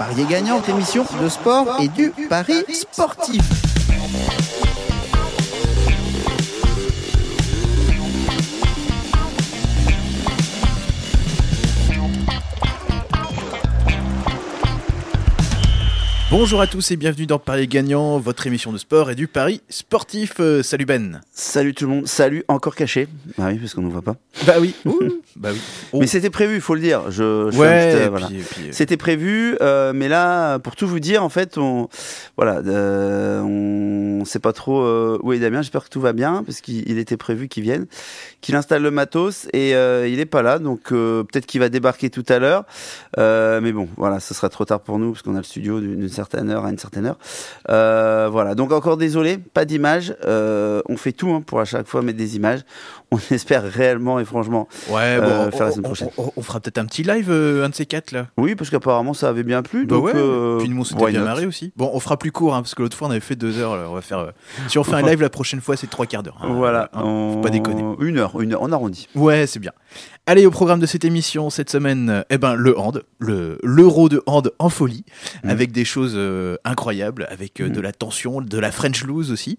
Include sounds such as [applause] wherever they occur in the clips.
Parier gagnant, émission de sport et du pari sportif. Bonjour à tous et bienvenue dans Paris Gagnant, votre émission de sport et du Paris sportif. Euh, salut Ben. Salut tout le monde. Salut encore caché. Bah oui, parce qu'on nous voit pas. Bah oui. [laughs] Bah mais c'était prévu, il faut le dire. Je, euh. C'était prévu, euh, mais là, pour tout vous dire, en fait, on voilà, on sait pas trop où est Damien. J'espère que tout va bien parce qu'il était prévu qu'il vienne, qu'il installe le matos et il n'est pas là, donc peut-être qu'il va débarquer tout à l'heure. mais bon, voilà, ce sera trop tard pour nous parce qu'on a le studio d'une heure à une certaine heure. Euh, voilà, donc encore désolé, pas d'image. Euh, on fait tout hein, pour à chaque fois mettre des images. On [laughs] espère réellement et franchement ouais, euh, faire on, la semaine prochaine. On, fera peut-être un petit live, un de ces quatre là. Oui, parce qu'apparemment ça avait bien plu. Bah puis marré aussi. Bon, on fera plus court hein, parce que l'autre fois on avait fait deux heures. On va faire. Si on fait un [laughs] live la prochaine fois, c'est trois quarts d'heure. Hein. voilà, pas déconner. Une heure, une heure, en arrondi. Ouais, c'est bien. Allez, au programme de cette émission cette semaine, eh ben, le hand, l'euro de hand en folie, mm. avec des choses euh, incroyables, avec euh, mm. de la tension, de la French lose aussi.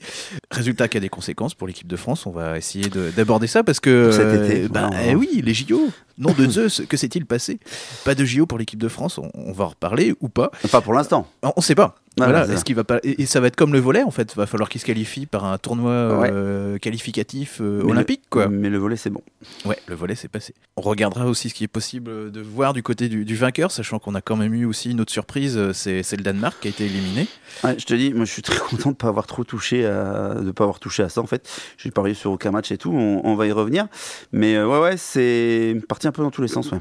Résultat qui a des conséquences pour l'équipe de France. On va essayer d'aborder ça parce que. Cet été. Bah, eh oui, les JO. Nom de [laughs] Zeus, que s'est-il passé Pas de JO pour l'équipe de France, on, va en reparler ou pas Pas pour l'instant. On sait pas. Ah, voilà, est-ce qu'il va pas et, ça va être comme le volet en fait, va falloir qu'il se qualifie par un tournoi euh, qualificatif euh, olympique quoi. Mais le volet c'est bon. Ouais, le volet c'est passé. On regardera aussi ce qui est possible de voir du côté du, vainqueur, sachant qu'on a quand même eu aussi une autre surprise, euh, c'est le Danemark qui a été éliminé. je te dis, moi je suis très [laughs] content de pas avoir trop touché à, de pas avoir touché à ça en fait. J'ai parié sur aucun match et tout, on, va y revenir, mais ouais ouais, c'est parti un peu dans tous les sens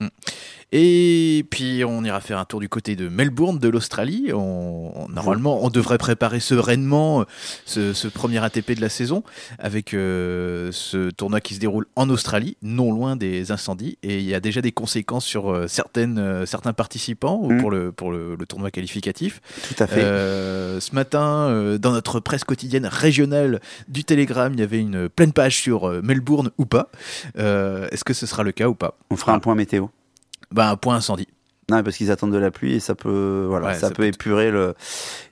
mm. Et puis on ira faire un tour du côté de Melbourne, de l'Australie. On, normalement, on devrait préparer sereinement euh, ce, premier ATP de la saison avec euh, ce tournoi qui se déroule en Australie, non loin des incendies. Et il y a déjà des conséquences sur euh, certains participants mm. pour, le, tournoi qualificatif. Tout à fait. ce matin, dans notre presse quotidienne régionale du Telegram, il y avait une pleine page sur Melbourne ou pas. Est-ce que ce sera le cas ou pas On fera un point météo ben, point incendie. Non, parce qu'ils attendent de la pluie et ça peut, voilà, ça, peut, épurer le,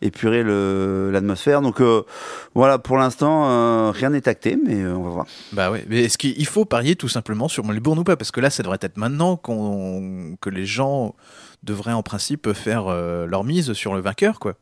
épurer le, l'atmosphère. Donc euh, voilà, pour l'instant, euh, rien n'est acté, mais euh, on va voir. Bah oui, mais est-ce qu'il faut parier tout simplement sur Melbourne ou pas Parce que là, ça devrait être maintenant qu'on, que les gens devraient en principe faire leur mise sur le vainqueur, quoi.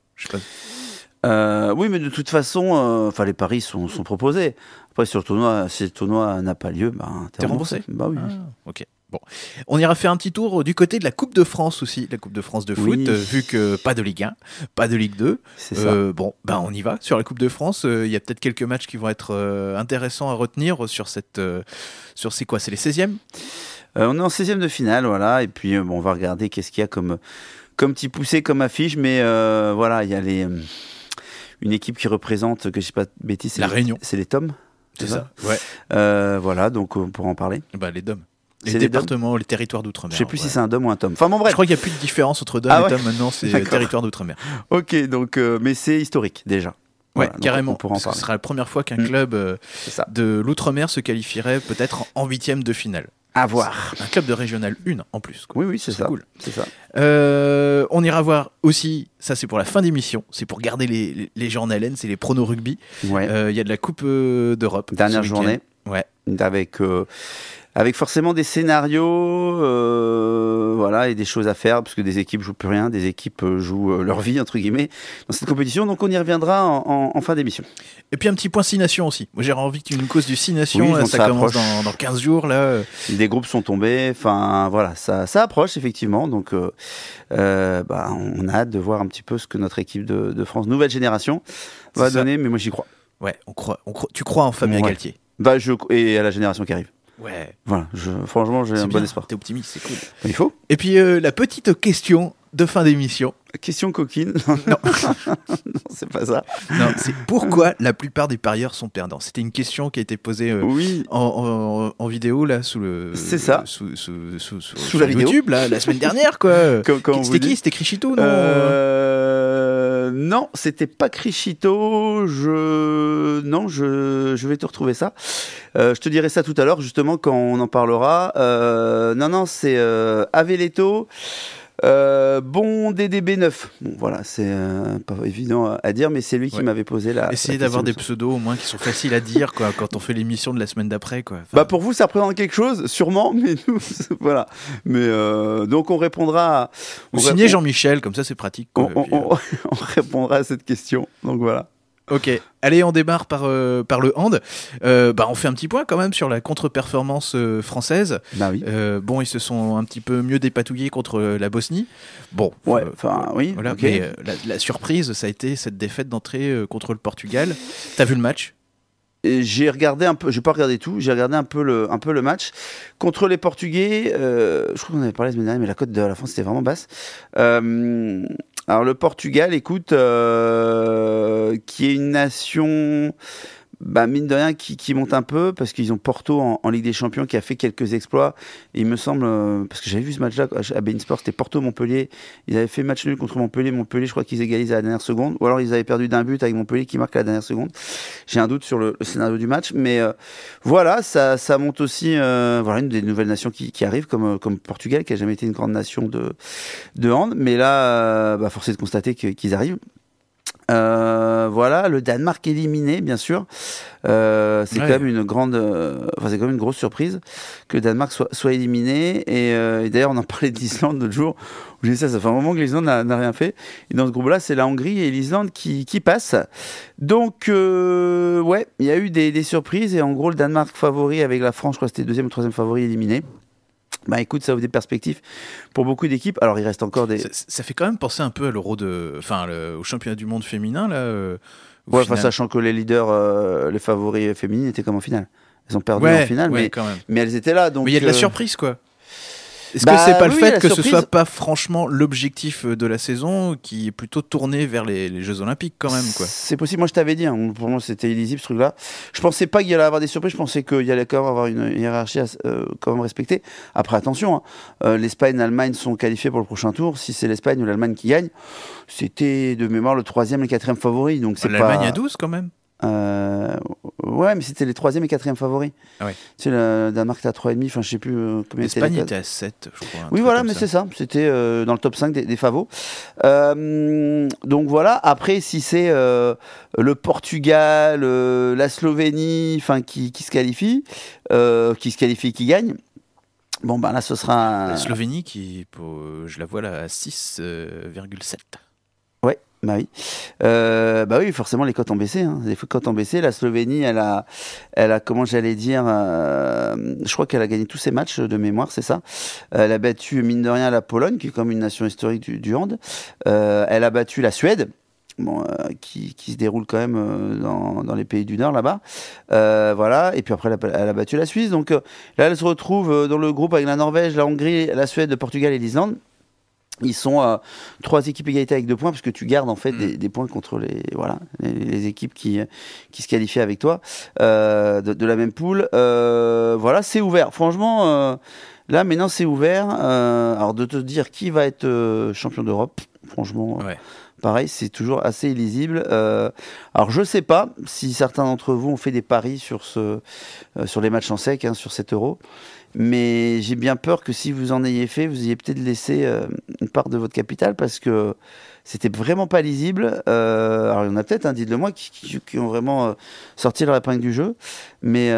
oui, mais de toute façon, enfin les paris sont, sont, proposés. Après, sur tournoi, si le tournoi n'a pas lieu, ben, t'es, remboursé. Bah oui. Ah, ok. Bon, on ira faire un petit tour euh, du côté de la Coupe de France aussi, la Coupe de France de foot, euh, vu que pas de Ligue 1, pas de Ligue 2. C'est euh, Bon, ben on y va sur la Coupe de France. Il y a peut-être quelques matchs qui vont être intéressants à retenir sur cette, sur c'est quoi, c'est les 16e. on est en 16e de finale, voilà. Et puis on va regarder qu'est-ce qu'il y a comme comme petit poussé, comme affiche, mais voilà, il y a les une équipe qui représente que je sais pas bêtise, c'est la Réunion, c'est les Tom, C'est ça. ouais. voilà, donc on pourra en parler. Bah, les Dom. Les départements, les territoires d'outre-mer. Je sais plus si c'est un dom ou un tom. Enfin Je crois qu'il n'y a plus de différence entre dom ah et tom maintenant, c'est euh, territoire d'outre-mer. [laughs] Ok, donc euh, mais c'est historique déjà. Ouais, carrément. ce sera la première fois qu'un mm. club euh, de l'outre-mer se qualifierait peut-être en huitième de finale. À voir. Un club de régional une en plus. Oui, oui, c'est ça. Cool. C'est ça. on ira voir aussi, ça c'est pour la fin d'émission, c'est pour garder les, les, gens en haleine, c'est les pronos rugby. Il ouais. y a de la Coupe d'Europe. Dernière journée. Ouais. Avec avec forcément des scénarios, euh, voilà, et des choses à faire, parce que des équipes jouent plus rien, des équipes euh, jouent euh, leur vie entre guillemets dans cette compétition. Donc on y reviendra en, fin d'émission. Et puis un petit point 6 aussi. aussi. J'ai envie que une cause du 6 ça, commence dans, dans, 15 jours là. Des groupes sont tombés, enfin voilà, ça, ça approche effectivement. Donc bah, on a hâte de voir un petit peu ce que notre équipe de, France, nouvelle génération, va donner. Mais moi j'y crois. Ouais, on croit, on tu crois en Fabien Galtier. Bah, je, et à la génération qui arrive. Ouais. Voilà, je, franchement, j'ai un bon espoir. T'es optimiste, c'est cool. Il faut. Et puis, euh, la petite question de fin d'émission. Question coquine. Non, [laughs] non c'est pas ça. Non, c'est pourquoi la plupart des parieurs sont perdants. C'était une question qui a été posée euh, en, vidéo là sous le. C'est ça. Sous, sous, sous la YouTube là la semaine dernière quoi. [laughs] C'était qui C'était non euh, non, c'était pas Crichito. Je non, je, je vais te retrouver ça. Euh, je te dirai ça tout à l'heure justement quand on en parlera. Euh, non, non, c'est euh, Aveletto. Euh, bon DDB9. voilà, c'est euh, pas évident à dire, mais c'est lui qui m'avait posé la. Essayez d'avoir des pseudos au moins qui sont faciles à dire quoi, quand on fait l'émission de la semaine d'après. Quoi. Bah pour vous, ça représente quelque chose, sûrement, mais nous, [laughs] voilà. Mais euh, donc on répondra. À, on signait Jean-Michel, comme ça c'est pratique. on, [laughs] on répondra à cette question. Donc voilà. Ok. Allez, on démarre par, euh, par le hand. Euh, bah, on fait un petit point quand même sur la contre-performance euh, française. Bah oui. Euh, bon, ils se sont un petit peu mieux dépatouillés contre la Bosnie. Bon. Ouais, enfin, oui. Voilà, mais, la, surprise, ça a été cette défaite d'entrée contre le Portugal. T'as vu le match j'ai regardé un peu, j'ai pas regardé tout, j'ai regardé un peu le, un peu le match contre les Portugais. je crois qu'on avait parlé la semaine dernière, mais la cote de la France était vraiment basse. Alors le Portugal, écoute, euh, qui est une nation bah, mine de rien, qui, qui monte un peu parce qu'ils ont Porto en, Ligue des Champions qui a fait quelques exploits. il me semble, euh, parce que j'avais vu ce match-là à ben c'était Porto-Montpellier. Ils avaient fait match nul contre Montpellier. Montpellier, je crois qu'ils égalisent à la dernière seconde. Ou alors ils avaient perdu d'un but avec Montpellier qui marque à la dernière seconde. J'ai un doute sur le, scénario du match. Mais euh, voilà, ça, ça monte aussi euh, voilà, une des nouvelles nations qui, qui arrivent, comme, comme Portugal, qui a jamais été une grande nation de, de hand. Mais là, bah, force de constater qu'ils arrivent. Euh, voilà, le Danemark éliminé, bien sûr. Euh, c'est quand même une grande, euh, enfin, c'est quand une grosse surprise que le Danemark soit, éliminé. Et, d'ailleurs, on en parlait de l'autre jour. j'ai ça, ça fait un moment que l'Islande n'a rien fait. Et dans ce groupe-là, c'est la Hongrie et l'Islande qui, qui passent. Donc, ouais, il y a eu des, surprises. Et en gros, le Danemark favori avec la France, je crois c'était deuxième ou troisième favori éliminé. Bah écoute, ça ouvre des perspectives pour beaucoup d'équipes. Alors il reste encore des. Ça, fait quand même penser un peu à l'Euro de, enfin au championnat du monde féminin là. Euh, sachant que les leaders, euh, les favoris féminines étaient comme en finale. Elles ont perdu en finale, mais, mais elles étaient là. Donc mais il y a de la euh, surprise quoi. Est-ce que bah c'est pas le fait que ce soit pas franchement l'objectif euh, de la saison qui est plutôt tourné vers les, Jeux Olympiques quand même quoi C'est possible, moi je t'avais dit, hein, pour moi c'était illisible ce truc-là. Je pensais pas qu'il y allait avoir des surprises, je pensais qu'il y allait quand même avoir une hiérarchie à, euh, quand même respectée. Après attention, hein, euh, l'Espagne et l'Allemagne sont qualifiés pour le prochain tour. Si c'est l'Espagne ou l'Allemagne qui gagne, c'était de mémoire le troisième et le quatrième favori. Donc c'est L'Allemagne a à 12 quand même euh, ouais, mais c'était les troisième et quatrième favoris. Ah ouais. Tu sais, la Danemark était à 3,5, enfin je sais plus euh, combien était. L'Espagne était à 7, je crois. Oui, voilà, mais c'est ça. C'était euh, dans le top 5 des, des favos. donc voilà, après, si c'est le Portugal, la Slovénie, enfin qui, se qualifie, qui se qualifie, qui gagne. Bon, ben là, ce sera. La Slovénie qui, je la vois là, à 6,7. Bah oui. Euh, bah oui, forcément, les cotes ont baissé. Hein. Les cotes ont baissé. La Slovénie, elle a, elle a comment j'allais dire, euh, je crois qu'elle a gagné tous ses matchs de mémoire, c'est ça. Euh, elle a battu, mine de rien, la Pologne, qui est comme une nation historique du, du hand. elle a battu la Suède. qui, se déroule quand même dans, les pays du Nord là-bas. voilà, et puis après, elle a, battu la Suisse. Donc là, elle se retrouve dans le groupe avec la Norvège, la Hongrie, la Suède, le Portugal et l'Islande. Ils sont trois équipes égalité avec deux points parce que tu gardes en fait mm. des, points contre les voilà les, équipes qui qui se qualifient avec toi euh, de, la même poule. Euh, voilà, c'est ouvert. Franchement, euh, là maintenant c'est ouvert. alors de te dire qui va être champion d'Europe, franchement. Pareil, c'est toujours assez illisible. alors, je sais pas si certains d'entre vous ont fait des paris sur ce, sur les matchs en sec, hein, sur cet euro. Mais j'ai bien peur que si vous en ayez fait, vous ayez peut-être laissé euh, une part de votre capital parce que c'était vraiment pas lisible. Euh, alors il y en a peut-être, hein, dites-le moi, qui, ont vraiment euh, sorti leur épingle du jeu. Mais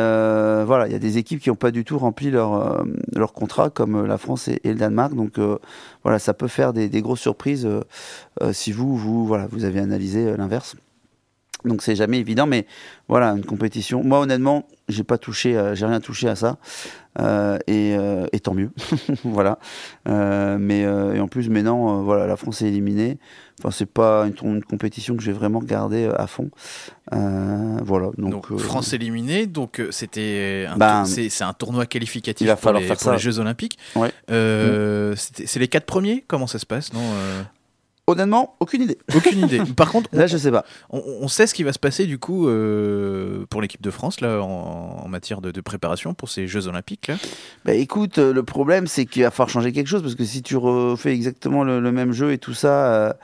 voilà, il y a des équipes qui n'ont pas du tout rempli leur, leur contrat, comme la France et, le Danemark. Donc voilà, ça peut faire des, des grosses surprises si vous, vous, voilà, vous avez analysé l'inverse. Donc c'est jamais évident, mais voilà, une compétition. Moi honnêtement, j'ai pas touché, euh, j'ai rien touché à ça, euh, euh, et, tant mieux, [laughs] voilà. mais et en plus maintenant, voilà, la France est éliminée. Enfin, c'est pas une, une compétition que j'ai vraiment regardée à fond, voilà. Donc, France éliminée, donc c'était, ben, c'est un tournoi qualificatif pour, les, Jeux Olympiques. Mm. C'est les quatre premiers, comment ça se passe, non Honnêtement, aucune idée. [laughs] Aucune idée. Par contre, on, là, je sais pas. On, sait ce qui va se passer du coup euh, pour l'équipe de France là en, matière de, préparation pour ces Jeux Olympiques. Bah, écoute, euh, le problème c'est qu'il va falloir changer quelque chose parce que si tu refais exactement le, même jeu et tout ça,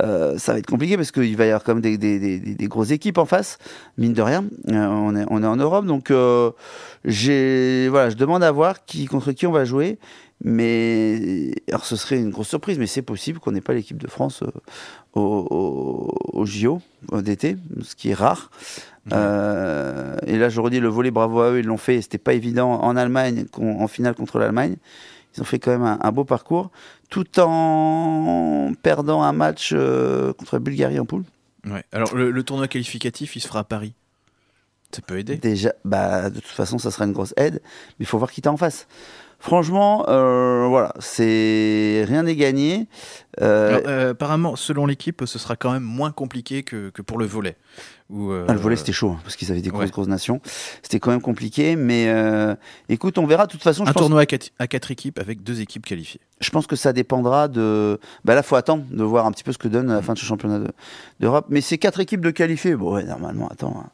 euh, ça va être compliqué parce qu'il va y avoir comme des, grosses équipes en face. Mine de rien, on est, en Europe, donc j'ai voilà, je demande à voir qui contre qui on va jouer mais alors ce serait une grosse surprise, mais c'est possible qu'on n'ait pas l'équipe de France euh, au, JO euh, d'été, ce qui est rare. Mhm. Euh, et là, je redis le volet, bravo à eux, ils l'ont fait. C'était pas évident en Allemagne, en finale contre l'Allemagne. Ils ont fait quand même un, beau parcours, tout en perdant un match contre la Bulgarie en poule. Ouais. Alors le, tournoi qualificatif, il se fera à Paris. Ça peut aider. Déjà, bah, de toute façon, ça sera une grosse aide, mais il faut voir qui t'a en face. Franchement, euh, voilà, c'est rien n'est gagné. Euh, euh, apparemment, selon l'équipe, ce sera quand même moins compliqué que, pour le volet. Ah, le volet, c'était chaud, hein, parce qu'ils avaient des grosses, grosses nations. C'était quand même compliqué, mais écoute, on verra. De toute façon, Un tournoi à quatre, équipes avec deux équipes qualifiées. Je pense que ça dépendra de. Bah là, faut attendre de voir un petit peu ce que donne la fin de ce championnat d'Europe. Mais ces quatre équipes de qualifiés, Bon, normalement, attends. Hein.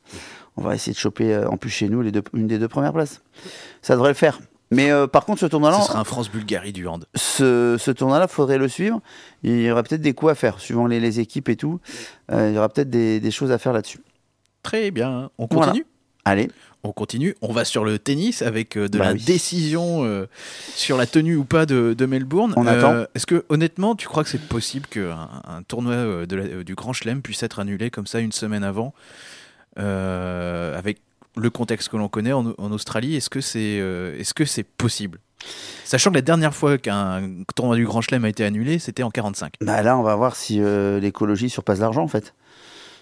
on va essayer de choper en plus chez nous les deux, une des deux premières places. Ça devrait le faire. Mais euh, par contre, ce tournoi-là. Ce sera un France-Bulgarie du hand. Ce, tournoi-là, faudrait le suivre. Il y aura peut-être des coups à faire, suivant les, équipes et tout. Euh, il y aura peut-être des, choses à faire là-dessus. Très bien. On continue Allez. On continue. On va sur le tennis avec euh, de bah la décision sur la tenue ou pas de, Melbourne. On attend. Est-ce que, honnêtement, tu crois que c'est possible qu'un un tournoi de du Grand Chelem puisse être annulé comme ça une semaine avant Avec le contexte que l'on connaît en, Australie, est-ce que c'est euh, possible Sachant que la dernière fois qu'un tournoi du Grand Chelem a été annulé, c'était en 45. Bah là, on va voir si euh, l'écologie surpasse l'argent, en fait.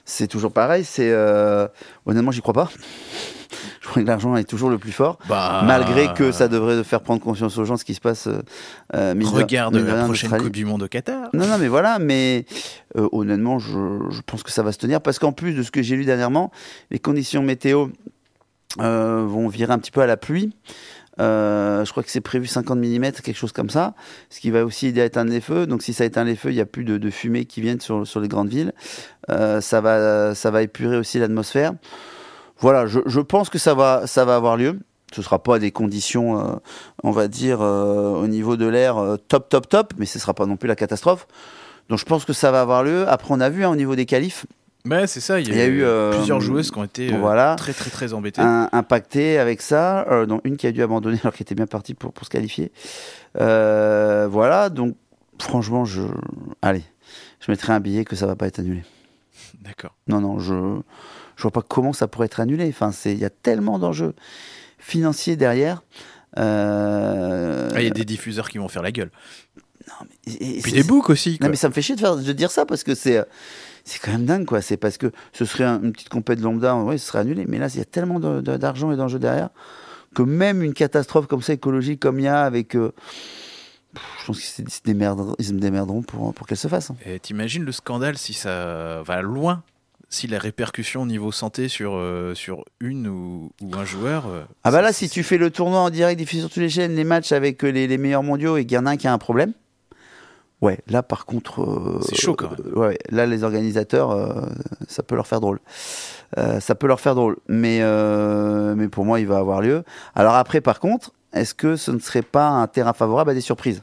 C'est toujours pareil. C'est euh, honnêtement, j'y crois pas. [laughs] Je crois que l'argent est toujours le plus fort, bah. malgré que ça devrait faire prendre conscience aux gens de ce qui se passe. Regarde la prochaine Coupe du Monde au Qatar. Non, non, mais voilà. Mais honnêtement, je, je pense que ça va se tenir parce qu'en plus de ce que j'ai lu dernièrement, les conditions météo euh, vont virer un petit peu à la pluie. Euh, je crois que c'est prévu 50 mm, quelque chose comme ça, ce qui va aussi aider à éteindre les feux. Donc si ça éteint les feux, il n'y a plus de, fumée qui viennent sur, les grandes villes. Euh, ça, va, ça va épurer aussi l'atmosphère. Voilà, je, pense que ça va, ça va avoir lieu. Ce ne sera pas des conditions, on va dire, au niveau de l'air top, top, top, mais ce ne sera pas non plus la catastrophe. Donc je pense que ça va avoir lieu. Après, on a vu hein, au niveau des qualifs, mais ben, c'est ça, il y, a eu euh, plusieurs joueuses qui ont été euh, voilà, très très très embêtées. impactées avec ça, euh, dont une qui a dû abandonner [laughs] alors qu'elle était bien partie pour, pour se qualifier. voilà, donc franchement, je. Allez, je mettrai un billet que ça va pas être annulé. [laughs] D'accord. Non, non, je je vois pas comment ça pourrait être annulé. Enfin, il y a tellement d'enjeux financiers derrière. Ah, il y a des diffuseurs qui vont faire la gueule. et, Puis des boucs aussi. Non, mais ça me fait chier de dire ça parce que c'est c'est quand même dingue, quoi. C'est parce que ce serait une petite compète lambda, ouais, ce serait annulé. Mais là, il y a tellement d'argent et d'enjeux derrière que même une catastrophe comme ça écologique, comme il y a avec. Euh, je pense qu'ils se, démerderont, ils démerderont pour, pour qu'elle se fasse. Hein. Et t'imagines le scandale si ça va loin si la répercussion au niveau santé sur, euh, sur une ou, un joueur. Euh, ah, bah là, si tu fais le tournoi en direct diffusé sur toutes les chaînes, les matchs avec les, les meilleurs mondiaux et qu'il y en a un qui a un problème, Ouais, là par contre. Euh, c'est chaud quand même. ouais, là les organisateurs, euh, ça peut leur faire drôle. Euh, ça peut leur faire drôle. Mais, mais pour moi, il va avoir lieu. Alors après, par contre, est-ce que ce ne serait pas un terrain favorable à des surprises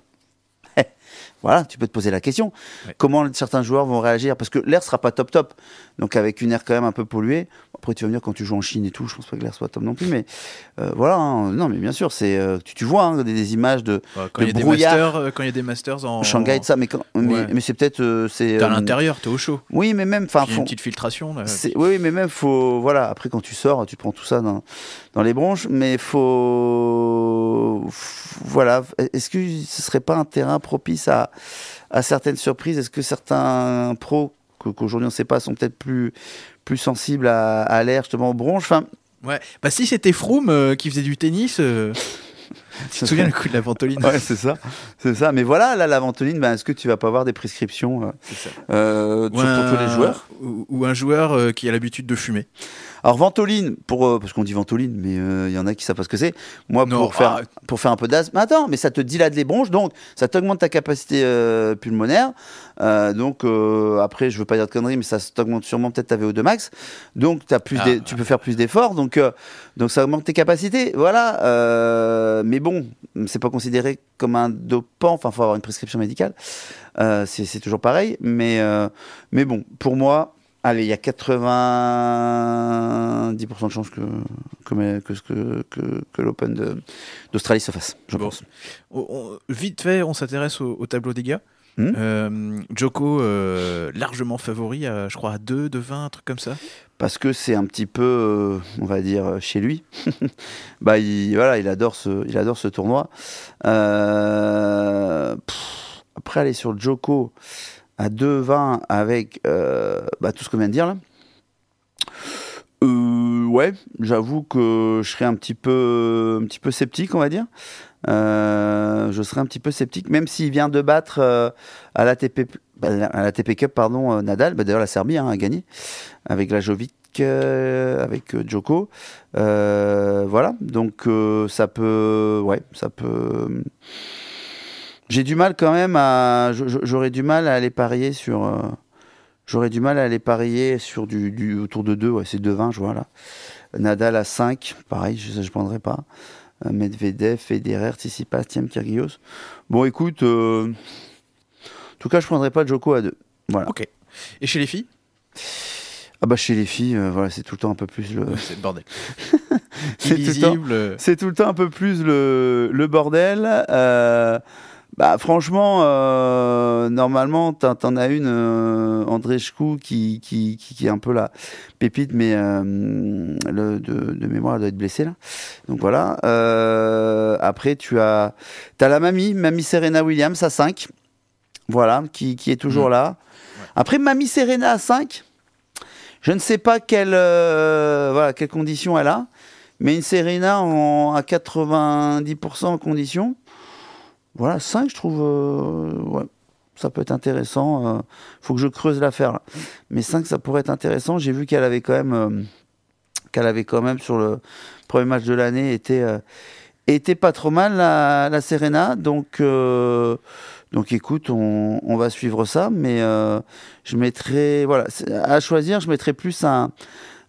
voilà, tu peux te poser la question. Comment certains joueurs vont réagir Parce que l'air sera pas top top. Donc avec une air quand même un peu polluée. Après, tu vas venir quand tu joues en Chine et tout, je pense pas que l'air soit top non plus. Mais euh, voilà, hein. non, mais bien sûr, c'est euh, tu, vois hein, des, images de, quand euh, quand il y a des masters en Shanghai, ça, mais, mais, c'est peut-être c'est. à l'intérieur, t'es au chaud. Oui, mais même, enfin, une petite filtration. Oui, mais même faut, voilà. Après, quand tu sors, tu prends tout ça dans, dans les bronches, mais faut, voilà. Est-ce que ce serait pas un terrain propice à à, certaines surprises Est-ce que certains pros qu'aujourd'hui on ne sait pas sont peut-être plus, plus sensibles à, l'air, justement aux bronches Ouais, bah si c'était Froome euh, qui faisait du tennis. Euh, [laughs] tu te souviens le coup de la ventoline Ouais, c'est ça, c'est ça. Mais voilà, là, la ventoline, ben, est-ce que tu vas pas avoir des prescriptions euh, pour tous les joueurs ou, un joueur qui a l'habitude de fumer alors Ventoline, pour euh, parce qu'on dit Ventoline, mais euh, il y en a qui savent pas ce que c'est. Moi, ah. pour faire un peu d'asthme, attends, mais ça te dilate les bronches, donc ça t'augmente ta capacité euh, pulmonaire. donc après, je veux pas dire de conneries, mais ça t'augmente sûrement peut-être ta VO2 max. Donc as plus ah. tu peux faire plus d'efforts, donc ça augmente tes capacités. Voilà. mais bon, c'est pas considéré comme un dopant. Enfin, faut avoir une prescription médicale. c'est toujours pareil, mais bon, pour moi Allez, il y a 90% de chances que, que, l'Open d'Australie se fasse, je pense. vite fait, on s'intéresse au, tableau des gars. Hmm euh, Joko, euh, largement favori, je crois à 2 de 20, un truc comme ça Parce que c'est un petit peu, euh, on va dire, chez lui. [laughs] bah, il, voilà, il adore ce, il adore ce tournoi. après, aller sur Joko à 2-20 avec euh, bah, tout ce qu'on vient de dire là. Euh, ouais, j'avoue que je serais un petit peu, un petit peu sceptique, on va dire. Euh, je serais un petit peu sceptique, même s'il vient de battre à la TP, bah, à la TP Cup pardon, Nadal. Bah, d'ailleurs, la Serbie hein, a gagné avec la Jovic, avec Djoko. voilà, donc ça peut, ouais, ça peut. J'ai du mal quand même à. J'aurais du mal à aller parier sur. Euh, j'aurais du mal à aller parier sur du, autour de 2, ouais, c'est 2-20, je vois là. Nadal à 5, pareil, je ne prendrai pas. Euh, Medvedev, Federer, Tsitsipas, Thiem Kyrgios. Bon, écoute, euh, en tout cas, je ne prendrai pas Joko à 2. Voilà. Ok. Et chez les filles ah bah chez les filles, voilà, c'est tout le temps un peu plus le. C'est le bordel. [laughs] c'est tout, le tout le temps un peu plus le, le bordel. Euh, bah franchement, euh, normalement, t'en as une, euh, André qui, qui, est un peu la pépite, mais euh, de, mémoire, elle doit être blessée là. Donc voilà. Euh, après, tu as, la mamie, mamie Serena Williams à 5, voilà, qui, est toujours mm. là. Après, mamie Serena à 5, je ne sais pas quelle, voilà, condition elle a, mais une Serena en, à 90% en condition voilà, 5, je trouve. Euh, ça peut être intéressant. Il euh, faut que je creuse l'affaire. Mais 5, ça pourrait être intéressant. J'ai vu qu'elle avait quand même, euh, qu'elle avait quand même sur le premier match de l'année était pas trop mal la, Serena. Donc, donc écoute, on, on, va suivre ça. Mais je mettrai, voilà, à choisir, je mettrai plus un,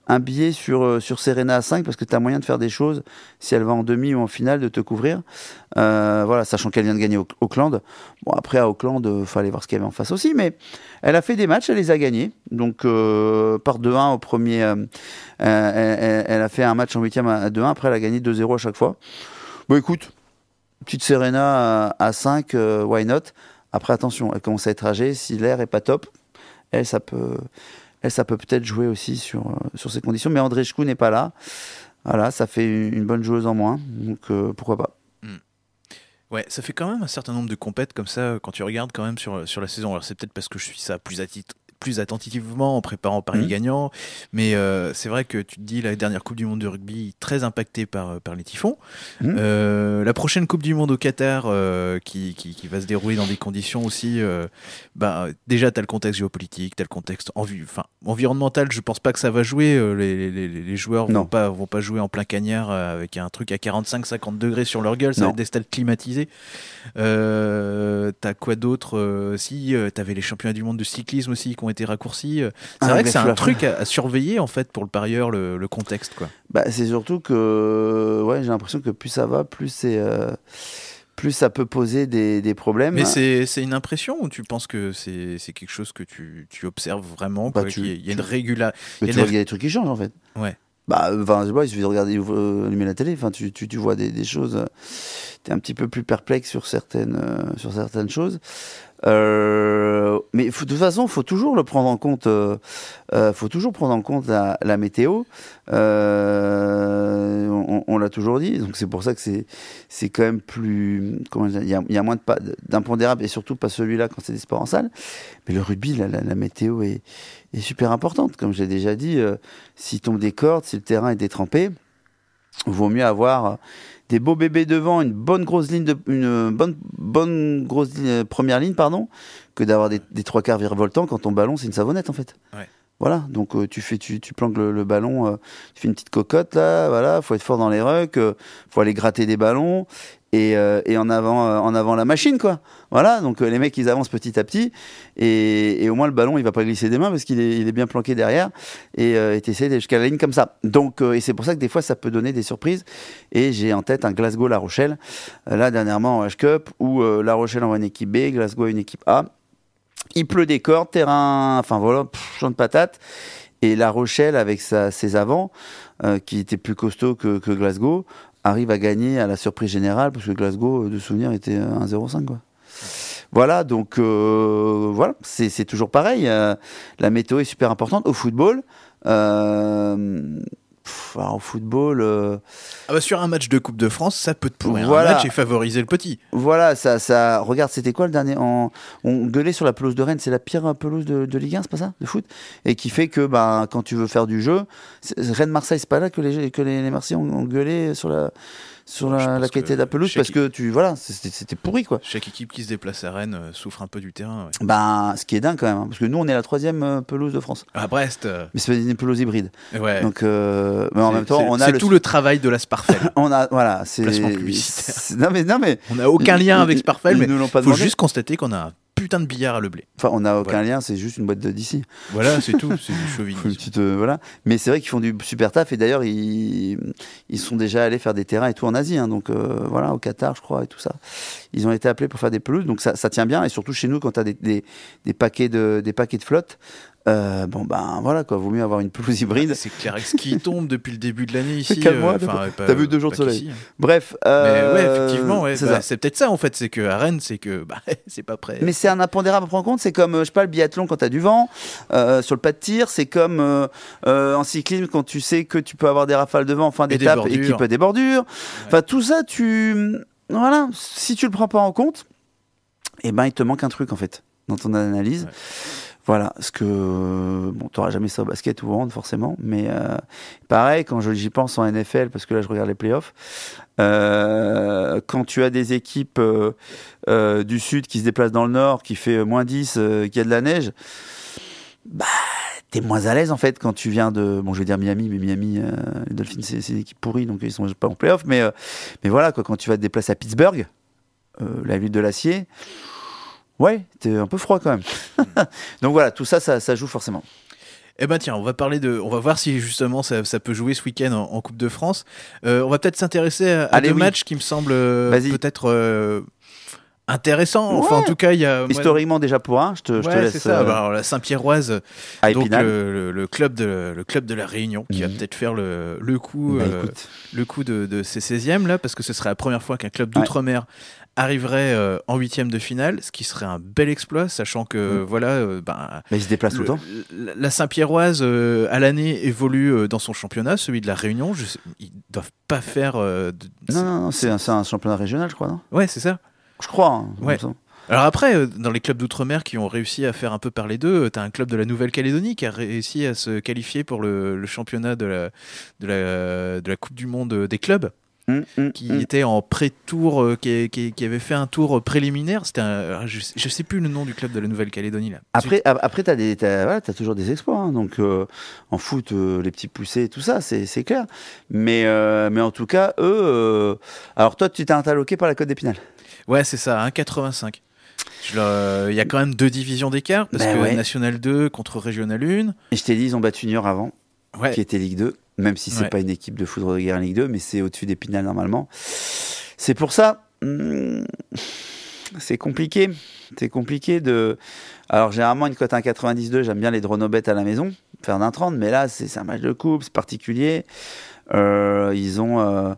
un billet sur, euh, sur Serena à 5 parce que tu as moyen de faire des choses si elle va en demi ou en finale de te couvrir. Euh, voilà, sachant qu'elle vient de gagner Auckland. Bon, après à Auckland, il euh, fallait voir ce qu'elle y avait en face aussi, mais elle a fait des matchs, elle les a gagnés. Donc par 2-1 au premier, elle, a fait un match en 8 à 2-1, après elle a gagné 2-0 à chaque fois. Bon écoute, petite Serena à, 5, why not Après attention, elle commence à être âgée, si l'air est pas top, elle ça peut et ça peut peut-être jouer aussi sur, euh, sur ces conditions. Mais André Chkou n'est pas là. Voilà, ça fait une bonne joueuse en moins. Donc euh, pourquoi pas. Hmm. Ouais, ça fait quand même un certain nombre de compètes comme ça euh, quand tu regardes quand même sur, sur la saison. Alors c'est peut-être parce que je suis ça plus à titre plus attentivement en préparant Paris mmh. gagnant. Mais euh, c'est vrai que tu te dis la dernière Coupe du Monde de rugby très impactée par, euh, par les typhons. Mmh. Euh, la prochaine Coupe du Monde au Qatar qui, qui, va se dérouler dans des conditions aussi. Bah, déjà, tu as le contexte géopolitique, tu as le contexte enfin, environnemental. Je pense pas que ça va jouer. Les, les, les, joueurs ne vont pas, vont pas jouer en plein cagnard avec un truc à 45-50 degrés sur leur gueule. Ça va être des stades climatisés. tu as quoi d'autre Si, tu avais les championnats du monde de cyclisme aussi qui été raccourcis. Euh, c'est ah, vrai que c'est un truc à, surveiller en fait pour le parieur, le, contexte quoi. Bah, c'est surtout que ouais, j'ai l'impression que plus ça va, plus c'est euh, plus ça peut poser des, problèmes. Mais c'est une impression ou tu penses que c'est quelque chose que tu, tu observes vraiment Il y a, des trucs qui changent en fait. Ouais. Bah, je sais pas, il suffit de regarder, euh, allumer la télé. Enfin, tu, tu, tu vois des, choses. tu es un petit peu plus perplexe sur certaines, sur certaines choses. Euh, mais faut, de toute façon, faut toujours le prendre en compte. Euh, euh faut toujours prendre en compte la, météo. Euh, on, on l'a toujours dit. Donc c'est pour ça que c'est c'est quand même plus. il y, a, moins de d'impondérables et surtout pas celui-là quand c'est des sports en salle. Mais le rugby, la, la, la météo est, est super importante. Comme j'ai déjà dit, euh, Si tombe des cordes, si le terrain est détrempé. Vaut mieux avoir euh, des beaux bébés devant, une bonne grosse ligne, de, une bonne, bonne grosse euh, première ligne, pardon, que d'avoir des, trois quarts virevoltants quand ton ballon c'est une savonnette en fait. Voilà, donc euh, tu fais, tu, tu planques le, ballon, tu fais une petite cocotte là, voilà, faut être fort dans les rucks, faut aller gratter des ballons, euh, et, en, avant, euh, en avant la machine, quoi. Voilà, donc euh, les mecs, ils avancent petit à petit, et, au moins le ballon, il va pas glisser des mains parce qu'il est, bien planqué derrière, et tu essaies d'aller jusqu'à la ligne comme ça. Donc, et c'est pour ça que des fois, ça peut donner des surprises, et j'ai en tête un Glasgow-La Rochelle, là, dernièrement, en H-Cup, où La Rochelle envoie une équipe B, Glasgow une équipe A, il pleut des cordes, terrain, enfin voilà, champ de patates, et La Rochelle, avec ses avants, qui étaient plus costauds que Glasgow, arrive à gagner à la surprise générale, parce que Glasgow, euh, de souvenir, était 1-0-5. Euh, voilà, donc euh, voilà, c'est toujours pareil. la météo est super importante au football. Ah, en football. Euh, ah bah sur un match de Coupe de France, ça peut te pourrir voilà. un match et favoriser le petit. Voilà, ça. ça... Regarde, c'était quoi le dernier en... On gueulait sur la pelouse de Rennes, c'est la pire pelouse de, Ligue 1, c'est pas ça De foot Et qui fait que bah, quand tu veux faire du jeu, Rennes-Marseille, c'est pas là que les, que les, Marseillais ont gueulé sur la sur la, qualité de la pelouse parce que tu voilà, c'était pourri quoi. Chaque équipe qui se déplace à Rennes euh, souffre un peu du terrain. Bah, ce qui est dingue quand même, hein, parce que nous on est la troisième euh, pelouse de France. À ah, Brest. Euh. Mais c'est une pelouse hybride. Donc, en même temps, on a tout le travail de la Sparfel. [laughs] on a voilà, c'est non mais non mais on a aucun lien avec Sparfel, mais nous faut juste constater qu'on a putain de billard à le blé. Enfin, on n'a aucun lien, c'est juste une boîte de d'ici. Voilà, c'est tout, c'est du chauvinisme. petite, euh, voilà. Mais c'est vrai qu'ils font du super taf et d'ailleurs, ils, sont déjà allés faire des terrains et tout en Asie, hein, donc euh, voilà, au Qatar, je crois, et tout ça. Ils ont été appelés pour faire des pelouses, donc ça, ça tient bien et surtout chez nous, quand tu as des, paquets de, des paquets de flotte, euh, bon ben voilà quoi, vaut mieux avoir une pelouse bah, hybride. c'est clair, ce qui tombe depuis le début de l'année [laughs] ici. Euh, t'as vu deux jours de soleil. Hein. Bref. Euh, effectivement, bah, c'est peut-être ça en fait, c'est que à Rennes, c'est que [laughs] bah, c'est pas prêt. Mais c'est un impondérable à prendre en compte. C'est comme je sais pas le biathlon quand t'as du vent sur le pas de tir, c'est comme en cyclisme quand tu sais que tu peux avoir des rafales de vent en fin d'étape et, qui qu'il peut des bordures. Enfin tout ça, tu voilà, si tu le prends pas en compte, et eh ben il te manque un truc en fait dans ton analyse. Voilà, ce que bon, t'auras jamais ça au basket ou au hand forcément, mais euh, pareil quand j'y pense en NFL parce que là je regarde les playoffs. Euh, quand tu as des équipes euh, du sud qui se déplacent dans le nord, qui fait moins 10, qui a de la neige, bah t'es moins à l'aise en fait quand tu viens de bon je vais dire Miami mais Miami les Dolphins c'est une équipe pourrie donc ils sont pas en playoffs, mais mais voilà quoi quand tu vas te déplacer à Pittsburgh la ville de l'acier Ouais, t'es un peu froid quand même. [laughs] Donc voilà, tout ça, ça, joue forcément. Eh ben tiens, on va parler de, on va voir si justement ça, peut jouer ce week-end en, Coupe de France. Euh, on va peut-être s'intéresser à, deux des matchs qui me semblent euh, peut-être euh, intéressants. Enfin, en tout cas, il y a historiquement déjà pour un. Je te, laisse. Ça. Bah, alors, la Saint-Pierroise, donc le, club de le club de la Réunion, qui va mhm. peut-être faire le, coup, bah, le coup de, ses ces 16e là, parce que ce serait la première fois qu'un club d'outre-mer arriverait euh, en huitième de finale, ce qui serait un bel exploit, sachant que mm. voilà, euh, ben, mais il se déplace tout temps. La, Saint-Pierroise euh, à l'année évolue dans son championnat, celui de la Réunion. ils ils doivent pas faire. De, non, non, c'est un, championnat régional, je crois. Non ouais, c'est ça. Je crois. Hein, ouais. Alors après, dans les clubs d'outre-mer qui ont réussi à faire un peu parler d'eux, tu as un club de la Nouvelle-Calédonie qui a réussi à se qualifier pour le, championnat de la, de la Coupe du Monde des clubs. Mm, mm, qui mm. était en pré-tour, euh, qui, avait fait un tour préliminaire. C'était un, je, ne sais plus le nom du club de la Nouvelle-Calédonie là. Après, après t'as as, toujours des exploits. Hein. donc euh, en foot, euh, les petits poussés, tout ça, c'est clair. Mais mais en tout cas, eux. alors toi, tu t'es interloqué par la Côte d'Épinal. Ouais, c'est ça, 1,85. Il y a quand même deux divisions d'écart parce ben que National 2 contre Régional 1. Et je t'ai dit, ils ont battu avant, qui était Ligue 2 même si c'est pas une équipe de foudre de guerre en Ligue 2, mais c'est au-dessus des normalement. C'est pour ça. Hmm, c'est compliqué. C'est compliqué de. Alors, généralement, une cote 1,92, j'aime bien les dronobettes à la maison, faire d'un 30, mais là, c'est un match de coupe, c'est particulier. Euh, ils ont. Euh,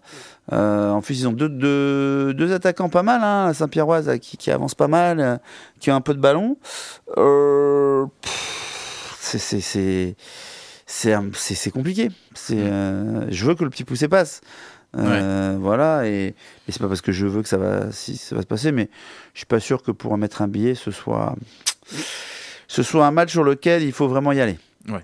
euh, en plus, ils ont deux, deux, attaquants pas mal, hein, Saint-Pierroise, qui, qui avance pas mal, qui a un peu de ballon. c'est c'est compliqué. C'est mm. euh, je veux que le petit poussé passe. Euh, voilà, et, ce c'est pas parce que je veux que ça va, si, ça va se passer, mais je suis pas sûr que pour mettre un billet, ce soit, ce soit un match sur lequel il faut vraiment y aller.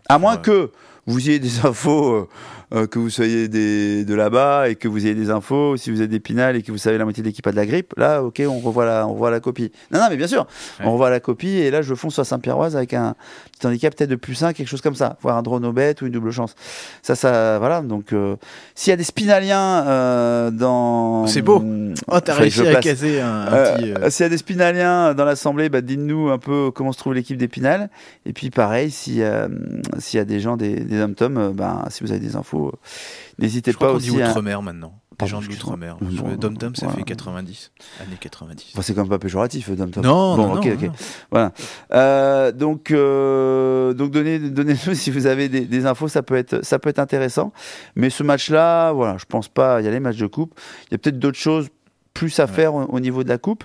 à moins que vous ayez des infos, euh, euh, que vous soyez des, de là-bas et que vous ayez des infos, si vous êtes pinales et que vous savez la moitié de l'équipe a de la grippe, là, ok, on revoit la, on revoit la copie. Non, non, mais bien sûr, on revoit la copie et là, je fonce à Saint-Pierroise avec un petit handicap peut-être de plus 1, quelque chose comme ça, Voir un drone au bête ou une double chance. Ça, ça, voilà. Donc, euh, s'il y a des spinaliens dans. Oh, c'est beau. Mm, oh, t'as réussi à caser un, petit. S'il y a des spinaliens dans l'Assemblée, bah, dites-nous un peu comment se trouve l'équipe d'Épinal. Et puis, pareil, s'il mm, si, y a des gens, des des euh, bah, si vous avez des infos, euh, n'hésitez pas aussi. dit outre-mer maintenant. Les gens Tom, ça fait 90, année 90. c'est quand même pas péjoratif, Dom Tom. Non, ok, Voilà. donc, donc donnez-nous si vous avez des, infos, ça peut être, ça peut être intéressant. Mais ce match-là, voilà, je pense pas. Il y a les matchs de coupe. Il y a peut-être d'autres choses plus à faire au, niveau de la coupe.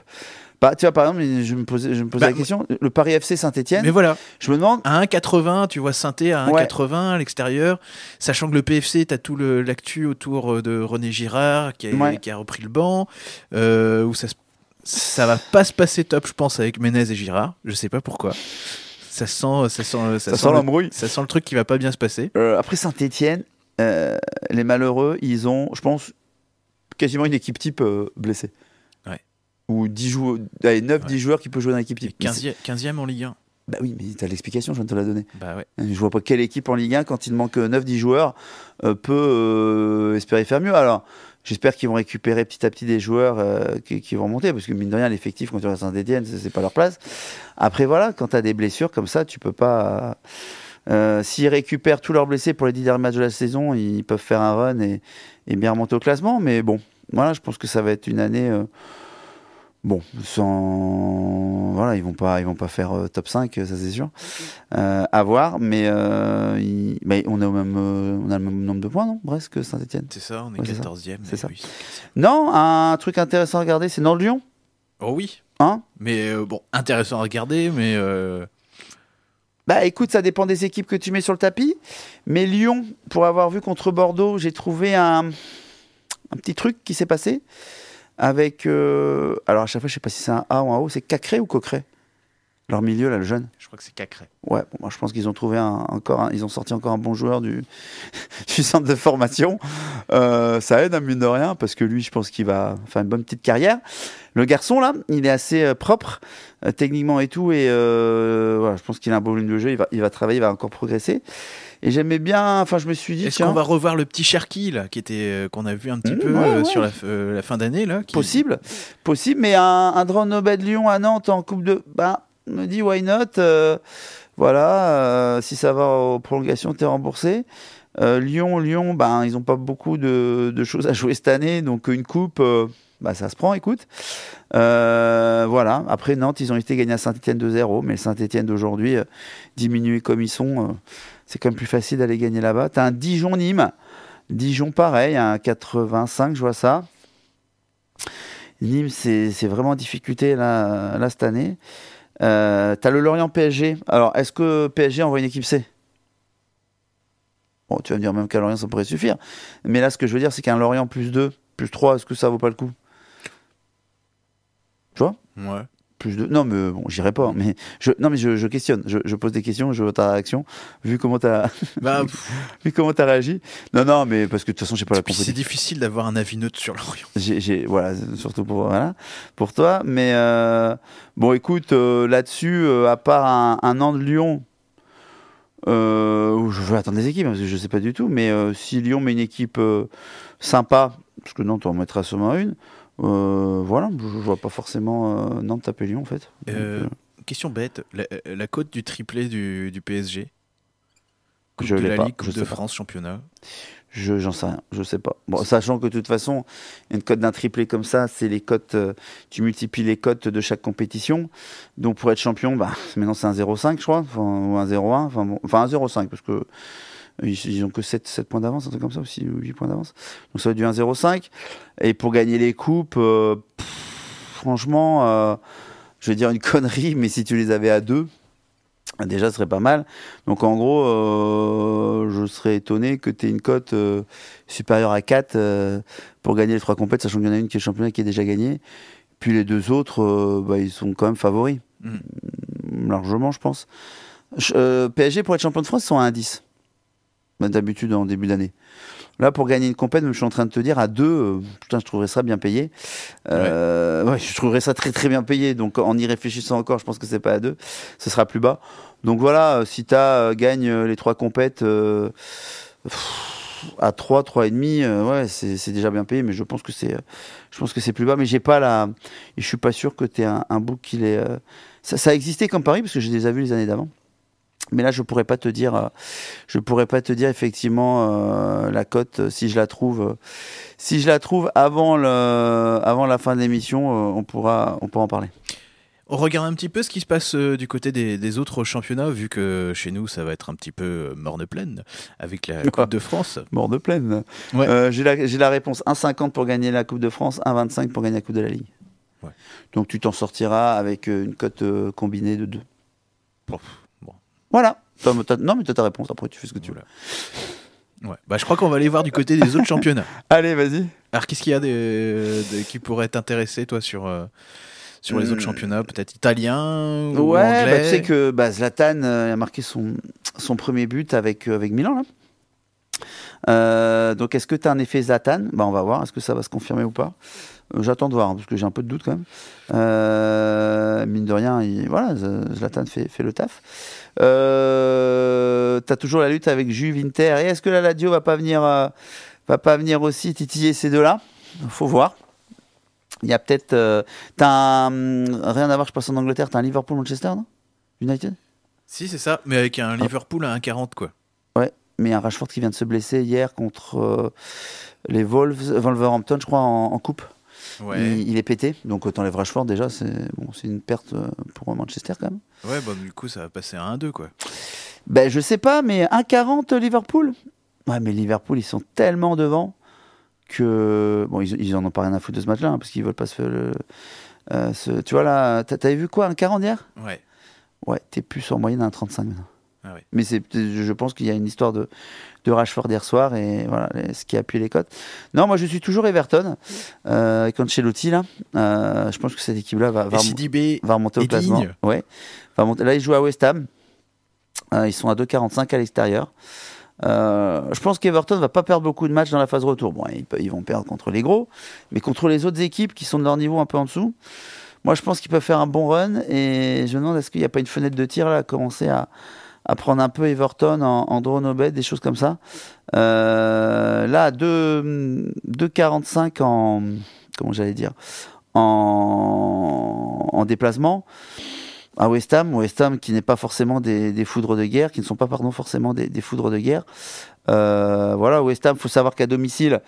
Bah, tu vois, par exemple, je me posais, je me posais bah, la question, le Paris FC Saint-Etienne. Mais voilà. Je me demande. À 1,80, tu vois Saint-Etienne à 1,80 à l'extérieur, sachant que le PFC, tu as tout l'actu autour euh, de René Girard qui a, repris le banc, euh, où ça, ça va pas se passer top, je pense, avec Menez et Girard. Je sais pas pourquoi. Ça sent, euh, ça sent, ça, sent, l'embrouille. Ça sent le truc qui va pas bien se passer. après Saint-Etienne, les malheureux, ils ont, je pense, quasiment une équipe type blessée ou 9-10 joueurs qui peuvent jouer dans l'équipe type. 15e, en Ligue 1. Bah oui, mais tu as l'explication, je viens de te la donner. Bah ouais. Je vois pas quelle équipe en Ligue 1, quand il manque 9-10 joueurs, euh, peut euh, espérer faire mieux. Alors, j'espère qu'ils vont récupérer petit à petit des joueurs euh, qui, vont monter, parce que mine de rien, l'effectif, quand tu restes un saint ce c'est pas leur place. Après, voilà, quand tu as des blessures comme ça, tu peux pas. S'ils récupèrent tous leurs blessés pour les 10 derniers matchs de la saison, ils peuvent faire un run et, bien remonter au classement. Mais bon, voilà, je pense que ça va être une année. Bon, sans voilà, ils vont pas, ils vont pas faire euh, top 5, euh, ça c'est sûr. Euh, à voir, mais euh, on même, on a le même nombre de points, non Brest que Saint-Etienne. C'est ça, on est 14e. C'est Non, un truc intéressant à regarder, c'est Nord-Lyon. Oh oui. Hein Mais bon, intéressant à regarder, mais. Bah écoute, ça dépend des équipes que tu mets sur le tapis. Mais Lyon, pour avoir vu contre Bordeaux, j'ai trouvé un petit truc qui s'est passé avec. Euh, alors à chaque fois, je sais pas si c'est un A ou un O, c'est Cacré ou Cocré Leur milieu, là, le jeune Je crois que c'est Cacré. Ouais, moi, je pense qu'ils ont trouvé un, encore. ils ont sorti encore un bon joueur du, [laughs] du centre de formation. Euh, ça aide, à hein, mine de rien, parce que lui, je pense qu'il va faire une bonne petite carrière. Le garçon, là, il est assez euh, propre, techniquement et tout, et je pense qu'il a un beau volume de jeu, il va, il va travailler, il va encore progresser. Et j'aimais bien. Enfin, je me suis dit. Est-ce qu'on va revoir le petit Cherki là, qui était euh, qu'on a vu un petit mmh, peu euh, sur euh, la, fin d'année là Possible, possible. Mais un, un drone Nobel de Lyon à Nantes en coupe de. Bah, me dit why not Voilà, si ça va aux prolongations, t'es remboursé. Lyon, Lyon, ben ils n'ont pas beaucoup de, de, choses à jouer cette année, donc une coupe. Bah, ça se prend, écoute. Euh, voilà. Après, Nantes, ils ont été gagnés à Saint-Etienne de 0 mais Saint-Etienne d'aujourd'hui, euh, diminué comme ils sont, euh, c'est quand même plus facile d'aller gagner là-bas. T'as un Dijon-Nîmes. Dijon, pareil, un 85, je vois ça. Nîmes, c'est vraiment en difficulté là, cette année. T'as le Lorient PSG. Alors, est-ce que PSG envoie une équipe C Bon, tu vas me dire même qu'un Lorient, ça pourrait suffire. Mais là, ce que je veux dire, c'est qu'un Lorient plus 2, plus 3, est-ce que ça vaut pas le coup Ouais. Plus de... Non, mais bon, j'irai pas. Mais je... Non, mais je, questionne. Je, pose des questions, je vois ta réaction. Vu comment t'as bah, [laughs] vu comment as réagi. Non, non, mais parce que de toute façon, j'ai pas la possibilité. C'est difficile d'avoir un avis neutre sur l'Orient. voilà, surtout pour, voilà, pour toi. Mais euh, bon, écoute, euh, là-dessus, euh, à part un, an de Lyon, où je vais attendre des équipes, hein, parce que je sais pas du tout, mais si Lyon met une équipe sympa, parce que non, tu en mettras sûrement une, euh, voilà, je, vois pas forcément euh, Nantes taper Lyon en fait. Euh, euh, question bête, la, cote du triplé du, du PSG coupe Je de pas, Ligue, de France, championnat je j'en sais rien, je sais pas. Bon, sachant que de toute façon, une cote d'un triplé comme ça, c'est les cotes. tu multiplies les cotes de chaque compétition. Donc pour être champion, bah maintenant c'est un 0,5 je crois, ou un 0,1, enfin, bon, enfin un 0,5 parce que ils n'ont que 7, points d'avance, un truc comme ça, ou 8 points d'avance. Donc ça va être du 1-0-5. Et pour gagner les coupes, euh, franchement, euh, je vais dire une [laughs] connerie, mais si tu les avais à 2, déjà ce serait pas mal. Donc en gros, euh, je serais étonné que tu aies une cote supérieure à 4 pour gagner les 3 compètes, sachant qu'il y en a une qui est championnat qui est déjà gagné. Puis les deux autres, bah, ils sont quand même favoris. Mm. Largement, je pense. PSG, pour être champion de France, ils sont à 1-10. Bah, d'habitude en début d'année. Là, pour gagner une compète, je suis en train de te dire, à deux, euh, putain, je trouverais ça bien payé. Euh, ouais. je trouverais ça très très bien payé. Donc, en y réfléchissant encore, je pense que c'est pas à deux, ce sera plus bas. Donc voilà, euh, si tu gagnes les trois compètes à 3, et demi, ouais, c'est déjà bien payé, mais je pense que c'est, je pense que c'est plus bas. Mais j'ai pas la, je suis pas sûr que tu aies un, book qui l'ait. Ça, a existé comme Paris, parce que j'ai déjà vu les années d'avant. Mais là, je pourrais pas te dire, euh, je pourrais pas te dire effectivement euh, la cote euh, si je la trouve, si je la trouve avant le, avant la fin de l'émission, on pourra, on pourra en parler. On regarde un petit peu ce qui se passe du côté des, autres championnats, vu que chez nous, ça va être un petit peu morne pleine avec la Coupe de France. morne pleine. J'ai la, la, réponse 1,50 pour gagner la Coupe de France, 1,25 pour gagner la Coupe de la Ligue. Donc tu t'en sortiras avec une cote combinée de deux. Voilà. Non, mais t'as ta réponse, après tu fais ce que tu veux. Ouais. Bah, je crois qu'on va aller voir du côté des autres championnats. [laughs] Allez, vas-y. Alors, qu'est-ce qu'il y a qui pourrait t'intéresser, toi, sur, euh, sur les autres hmm. championnats Peut-être italien ou Ouais, bah, anglais. tu sais que bah, Zlatan euh, a marqué son, son premier but avec, euh, avec Milan, là. Euh, donc est-ce que tu as un effet Zlatan bah, On va voir, est-ce que ça va se confirmer ou pas euh, J'attends de voir, hein, parce que j'ai un peu de doute quand même. Euh, mine de rien, voilà, Zlatan fait, fait le taf. Tu as toujours la lutte avec Juve, Inter. Et est-ce que la Ladio va pas venir, va pas venir aussi titiller ces deux-là Faut voir. Il y a peut-être. T'as rien à voir, je passe en Angleterre. T'as un Liverpool-Manchester, non United Si, c'est ça, mais avec un ah. Liverpool à 1,40 quoi mais un Rashford qui vient de se blesser hier contre euh, les Wolves, Wolverhampton, je crois, en, coupe. Il, est pété, donc autant les Rashford déjà, c'est bon, une perte euh, pour Manchester quand même. Ouais, bon, bah, du coup, ça va passer à 1-2, quoi. Ben, je sais pas, mais 1-40 Liverpool Ouais, mais Liverpool, ils sont tellement devant que. Bon, ils, en ont pas rien à foutre de ce match-là, hein, parce qu'ils veulent pas se. Euh, tu vois là, t'avais vu quoi, un 40 hier Ouais. Ouais, t'es plus en moyenne à 35 maintenant. Ah mais je pense qu'il y a une histoire de, de Rashford hier soir et voilà ce qui a appuyé les cotes. Non, moi je suis toujours Everton euh, chez l'outil euh, je pense que cette équipe-là va, va, va remonter au classement. Là ils jouent à West Ham. Euh, ils sont à 2,45 à l'extérieur. Euh, je pense qu'Everton ne va pas perdre beaucoup de matchs dans la phase retour. Bon, ils, vont perdre contre les gros, mais contre les autres équipes qui sont de leur niveau un peu en dessous. Moi, je pense qu'ils peuvent faire un bon run et je me demande est-ce qu'il n'y a pas une fenêtre de tir là à commencer à, à prendre un peu Everton en, en drone obed, des choses comme ça. Euh, là, 2,45 en. Comment j'allais dire en, déplacement à West Ham. West Ham qui n'est pas forcément des, foudres de guerre, qui ne sont pas pardon, forcément des, foudres de guerre. Euh, voilà, West Ham, faut savoir qu'à domicile,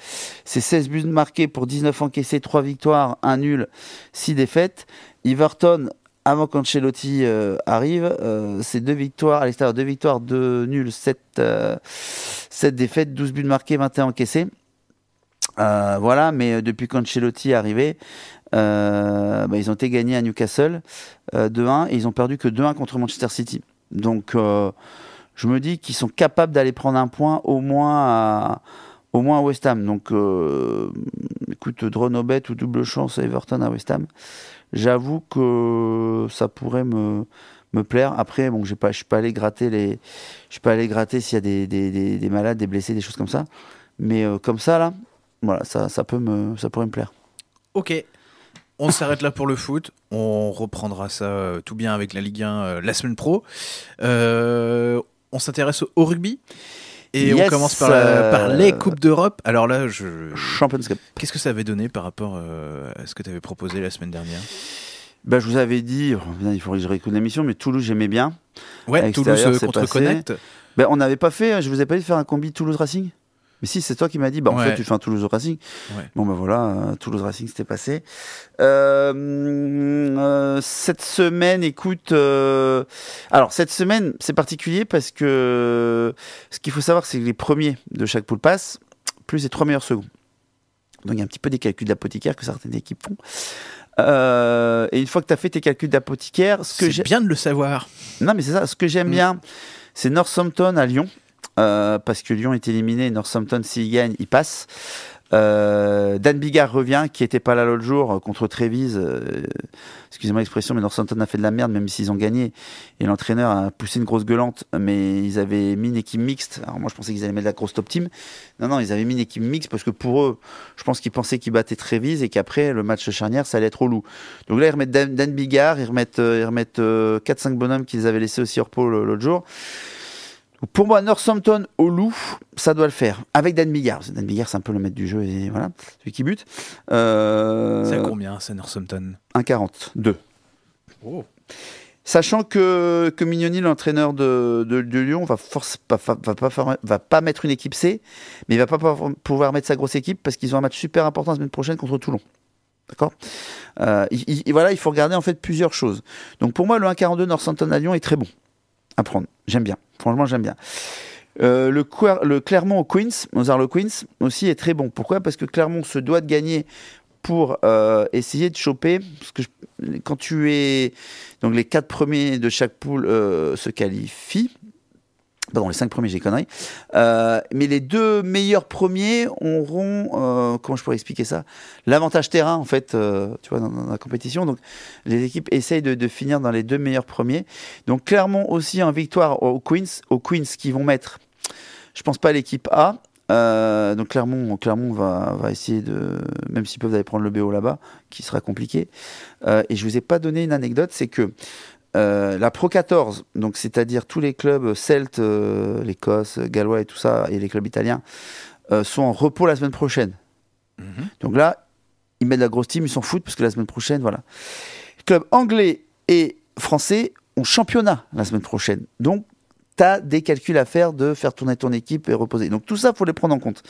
c'est 16 buts marqués pour 19 encaissés, 3 victoires, 1 nul, 6 défaites. Everton, avant qu'Ancelotti euh, arrive, euh, c'est deux victoires à l'extérieur, deux victoires, deux nuls, sept, euh, défaites, 12 buts marqués, 21 encaissés. voilà, mais depuis qu'Ancelotti est arrivé, bah, ils ont été gagnés à Newcastle 2-1 et ils ont perdu que 2-1 contre Manchester City. Donc je me dis qu'ils sont capables d'aller prendre un point au moins à, au moins à West Ham. Donc écoute, drone au ou double chance à Everton à West Ham. J'avoue que ça pourrait me, me plaire. Après, bon, j'ai pas, je suis pas allé gratter les, je suis pas allé gratter s'il y a des, malades, des blessés, des choses comme ça. Mais euh, comme ça là, voilà, ça, ça peut me, ça pourrait me plaire. Ok. On s'arrête là pour le foot. On reprendra ça euh, tout bien avec la Ligue 1 euh, la semaine pro. on s'intéresse au rugby. Et on commence par, euh, par les Coupes d'Europe. Alors là, je. Champions Qu'est-ce que ça avait donné par rapport euh, à ce que tu avais proposé la semaine dernière ben, Je vous avais dit, oh, il faudrait que je réécoute l'émission, mais Toulouse, j'aimais bien. Ouais, Toulouse euh, contre Connect. Ben, on n'avait pas fait, hein, je vous ai pas dit de faire un combi Toulouse Racing mais si, c'est toi qui m'as dit, bah, en fait, tu fais un Toulouse Racing. Bon, ben voilà, euh, Toulouse Racing, c'était passé. Euh, euh, cette semaine, écoute, alors, cette semaine, c'est particulier parce que ce qu'il faut savoir, c'est que les premiers de chaque poule passent plus les trois meilleurs secondes. Donc, il y a un petit peu des calculs d'apothicaire que certaines équipes font. et une fois que tu as fait tes calculs d'apothicaire, ce que bien de le savoir. Non, mais c'est ça. Ce que j'aime mm. bien, c'est Northampton à Lyon. Euh, parce que Lyon est éliminé. Northampton, s'il gagne, il passe. Euh, Dan Bigard revient, qui était pas là l'autre jour euh, contre Trévise. Excusez-moi l'expression, mais Northampton a fait de la merde, même s'ils ont gagné. Et l'entraîneur a poussé une grosse gueulante, mais ils avaient mis une équipe mixte. Alors moi, je pensais qu'ils allaient mettre de la grosse top team. Non, non, ils avaient mis une équipe mixte parce que pour eux, je pense qu'ils pensaient qu'ils battaient Trévise et qu'après le match charnière, ça allait être relou Donc là, ils remettent Dan, Bigard, ils remettent, ils remettent euh, 4 bonhommes qu'ils avaient laissés aussi au repos l'autre jour. Pour moi, Northampton au loup, ça doit le faire. Avec Dan Bigard. Dan Bigard, c'est un peu le maître du jeu, et voilà, celui qui bute. Euh, c'est à combien, c'est Northampton 1,42. Oh. Sachant que, que Mignoni, l'entraîneur de, de, Lyon, va, force, va, pas, va, pas, mettre une équipe C, mais il va pas pouvoir mettre sa grosse équipe parce qu'ils ont un match super important la semaine prochaine contre Toulon. D'accord euh, Voilà, il faut regarder en fait plusieurs choses. Donc pour moi, le 1,42 Northampton à Lyon est très bon à prendre. J'aime bien. Franchement, j'aime bien. Euh, le, Clermont au Queens, aux Queens, aussi est très bon. Pourquoi Parce que Clermont se doit de gagner pour euh, essayer de choper. Parce que quand tu es. Donc les quatre premiers de chaque poule euh, se qualifient. Pardon, les cinq premiers, j'ai conneries. Euh, mais les deux meilleurs premiers auront, euh, comment je pourrais expliquer ça L'avantage terrain, en fait, euh, tu vois, dans, la compétition. Donc, les équipes essayent de, finir dans les deux meilleurs premiers. Donc, clairement, aussi en victoire aux Queens, aux Queens qui vont mettre, je pense pas l'équipe A. donc clairement, on va, essayer de, même s'ils peuvent aller prendre le BO là-bas, qui sera compliqué. et je vous ai pas donné une anecdote, c'est que euh, la Pro 14, donc c'est-à-dire tous les clubs celtes, euh, Gallois et tout ça, et les clubs italiens, euh, sont en repos la semaine prochaine. Mhm. Donc là, ils mettent la grosse team, ils s'en foutent parce que la semaine prochaine, voilà. Clubs anglais et français ont championnat la semaine prochaine. Donc tu des calculs à faire de faire tourner ton équipe et reposer. Donc tout ça, faut les prendre en compte.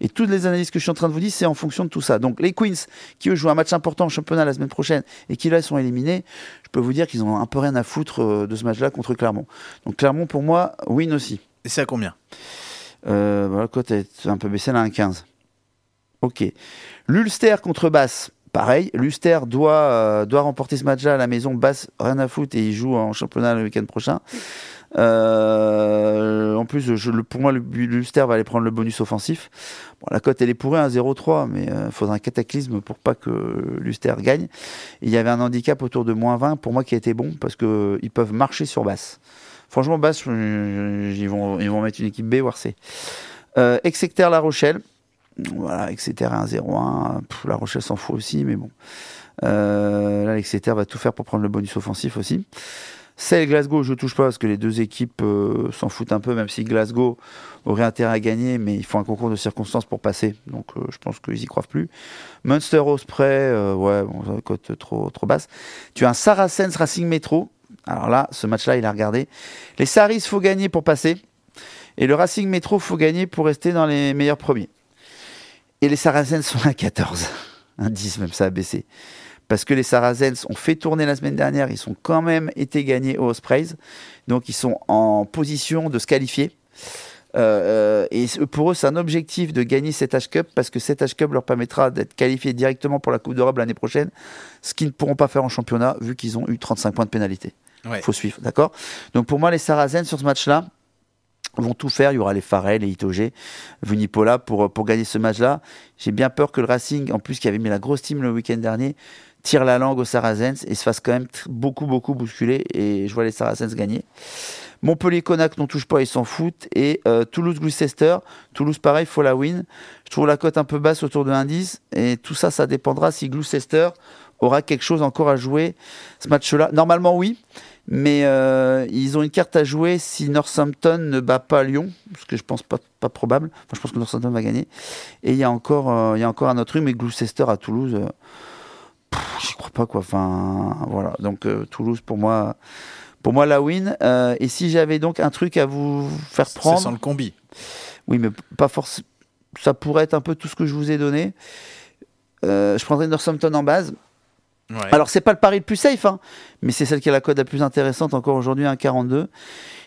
Et toutes les analyses que je suis en train de vous dire, c'est en fonction de tout ça. Donc les Queens, qui eux jouent un match important en championnat la semaine prochaine et qui là sont éliminés, je peux vous dire qu'ils ont un peu rien à foutre euh, de ce match-là contre Clermont. Donc Clermont, pour moi, win aussi. Et c'est à combien euh, bah, cote un peu baissé, là, à 15 Ok. L'Ulster contre Basse pareil. L'Ulster doit, euh, doit remporter ce match-là à la maison. Basse, rien à foutre et il joue en championnat le week-end prochain. Euh, en plus, pour moi, le, va aller prendre le bonus offensif. la cote, elle est pourrée, à 3 mais il euh, faudrait un cataclysme pour pas que l'Uster gagne. il y avait un handicap autour de moins 20, pour moi, qui a été bon, parce qu'ils peuvent marcher sur basse. Franchement, basse, ils vont, ils vont mettre une équipe B, voire C. Euh, Exeter La Rochelle. Voilà, Exeter 1-0-1. La Rochelle s'en fout aussi, mais bon. là, l'Exeter va tout faire pour prendre le bonus offensif aussi. Celle Glasgow, je touche pas parce que les deux équipes euh, s'en foutent un peu, même si Glasgow aurait intérêt à gagner, mais ils font un concours de circonstances pour passer. Donc euh, je pense qu'ils y croient plus. Munster Osprey, euh, ouais, bon, cote trop, trop basse. Tu as un Saracens Racing Metro. Alors là, ce match-là, il a regardé. Les Saris, faut gagner pour passer. Et le Racing Metro, faut gagner pour rester dans les meilleurs premiers. Et les Saracens sont à 14. Un 10, même ça a baissé parce que les Sarazens ont fait tourner la semaine dernière, ils ont quand même été gagnés au Ospreys, donc ils sont en position de se qualifier. Euh, euh, et pour eux, c'est un objectif de gagner cet H-Cup parce que cet H-Cup leur permettra d'être qualifiés directement pour la Coupe d'Europe l'année prochaine, ce qu'ils ne pourront pas faire en championnat vu qu'ils ont eu 35 points de pénalité. Il faut suivre, d'accord Donc pour moi, les Sarazens, sur ce match-là, vont tout faire. Il y aura les Farrell, les Itogé, Vunipola pour, pour gagner ce match-là. J'ai bien peur que le Racing, en plus qui avait mis la grosse team le week-end dernier, tire la langue aux Saracens et se fasse quand même beaucoup, beaucoup bousculer. Et je vois les Saracens gagner. Montpellier Conac n'en touche pas, ils s'en foutent. Et euh, Toulouse Gloucester, Toulouse pareil, faut la win. Je trouve la cote un peu basse autour de l'indice Et tout ça, ça dépendra si Gloucester aura quelque chose encore à jouer ce match-là. Normalement oui, mais euh, ils ont une carte à jouer si Northampton ne bat pas Lyon, ce que je pense pas, pas probable. Enfin, je pense que Northampton va gagner. Et il y a encore, euh, il y a encore un autre truc, mais Gloucester à Toulouse j'y crois pas quoi. Enfin, voilà. Donc euh, Toulouse pour moi, pour moi la win. Euh, et si j'avais donc un truc à vous faire prendre, le combi. Oui, mais pas force Ça pourrait être un peu tout ce que je vous ai donné. Euh, je prendrais Northampton en base. Alors c'est pas le pari le plus safe, hein, mais c'est celle qui a la cote la plus intéressante encore aujourd'hui, 1,42.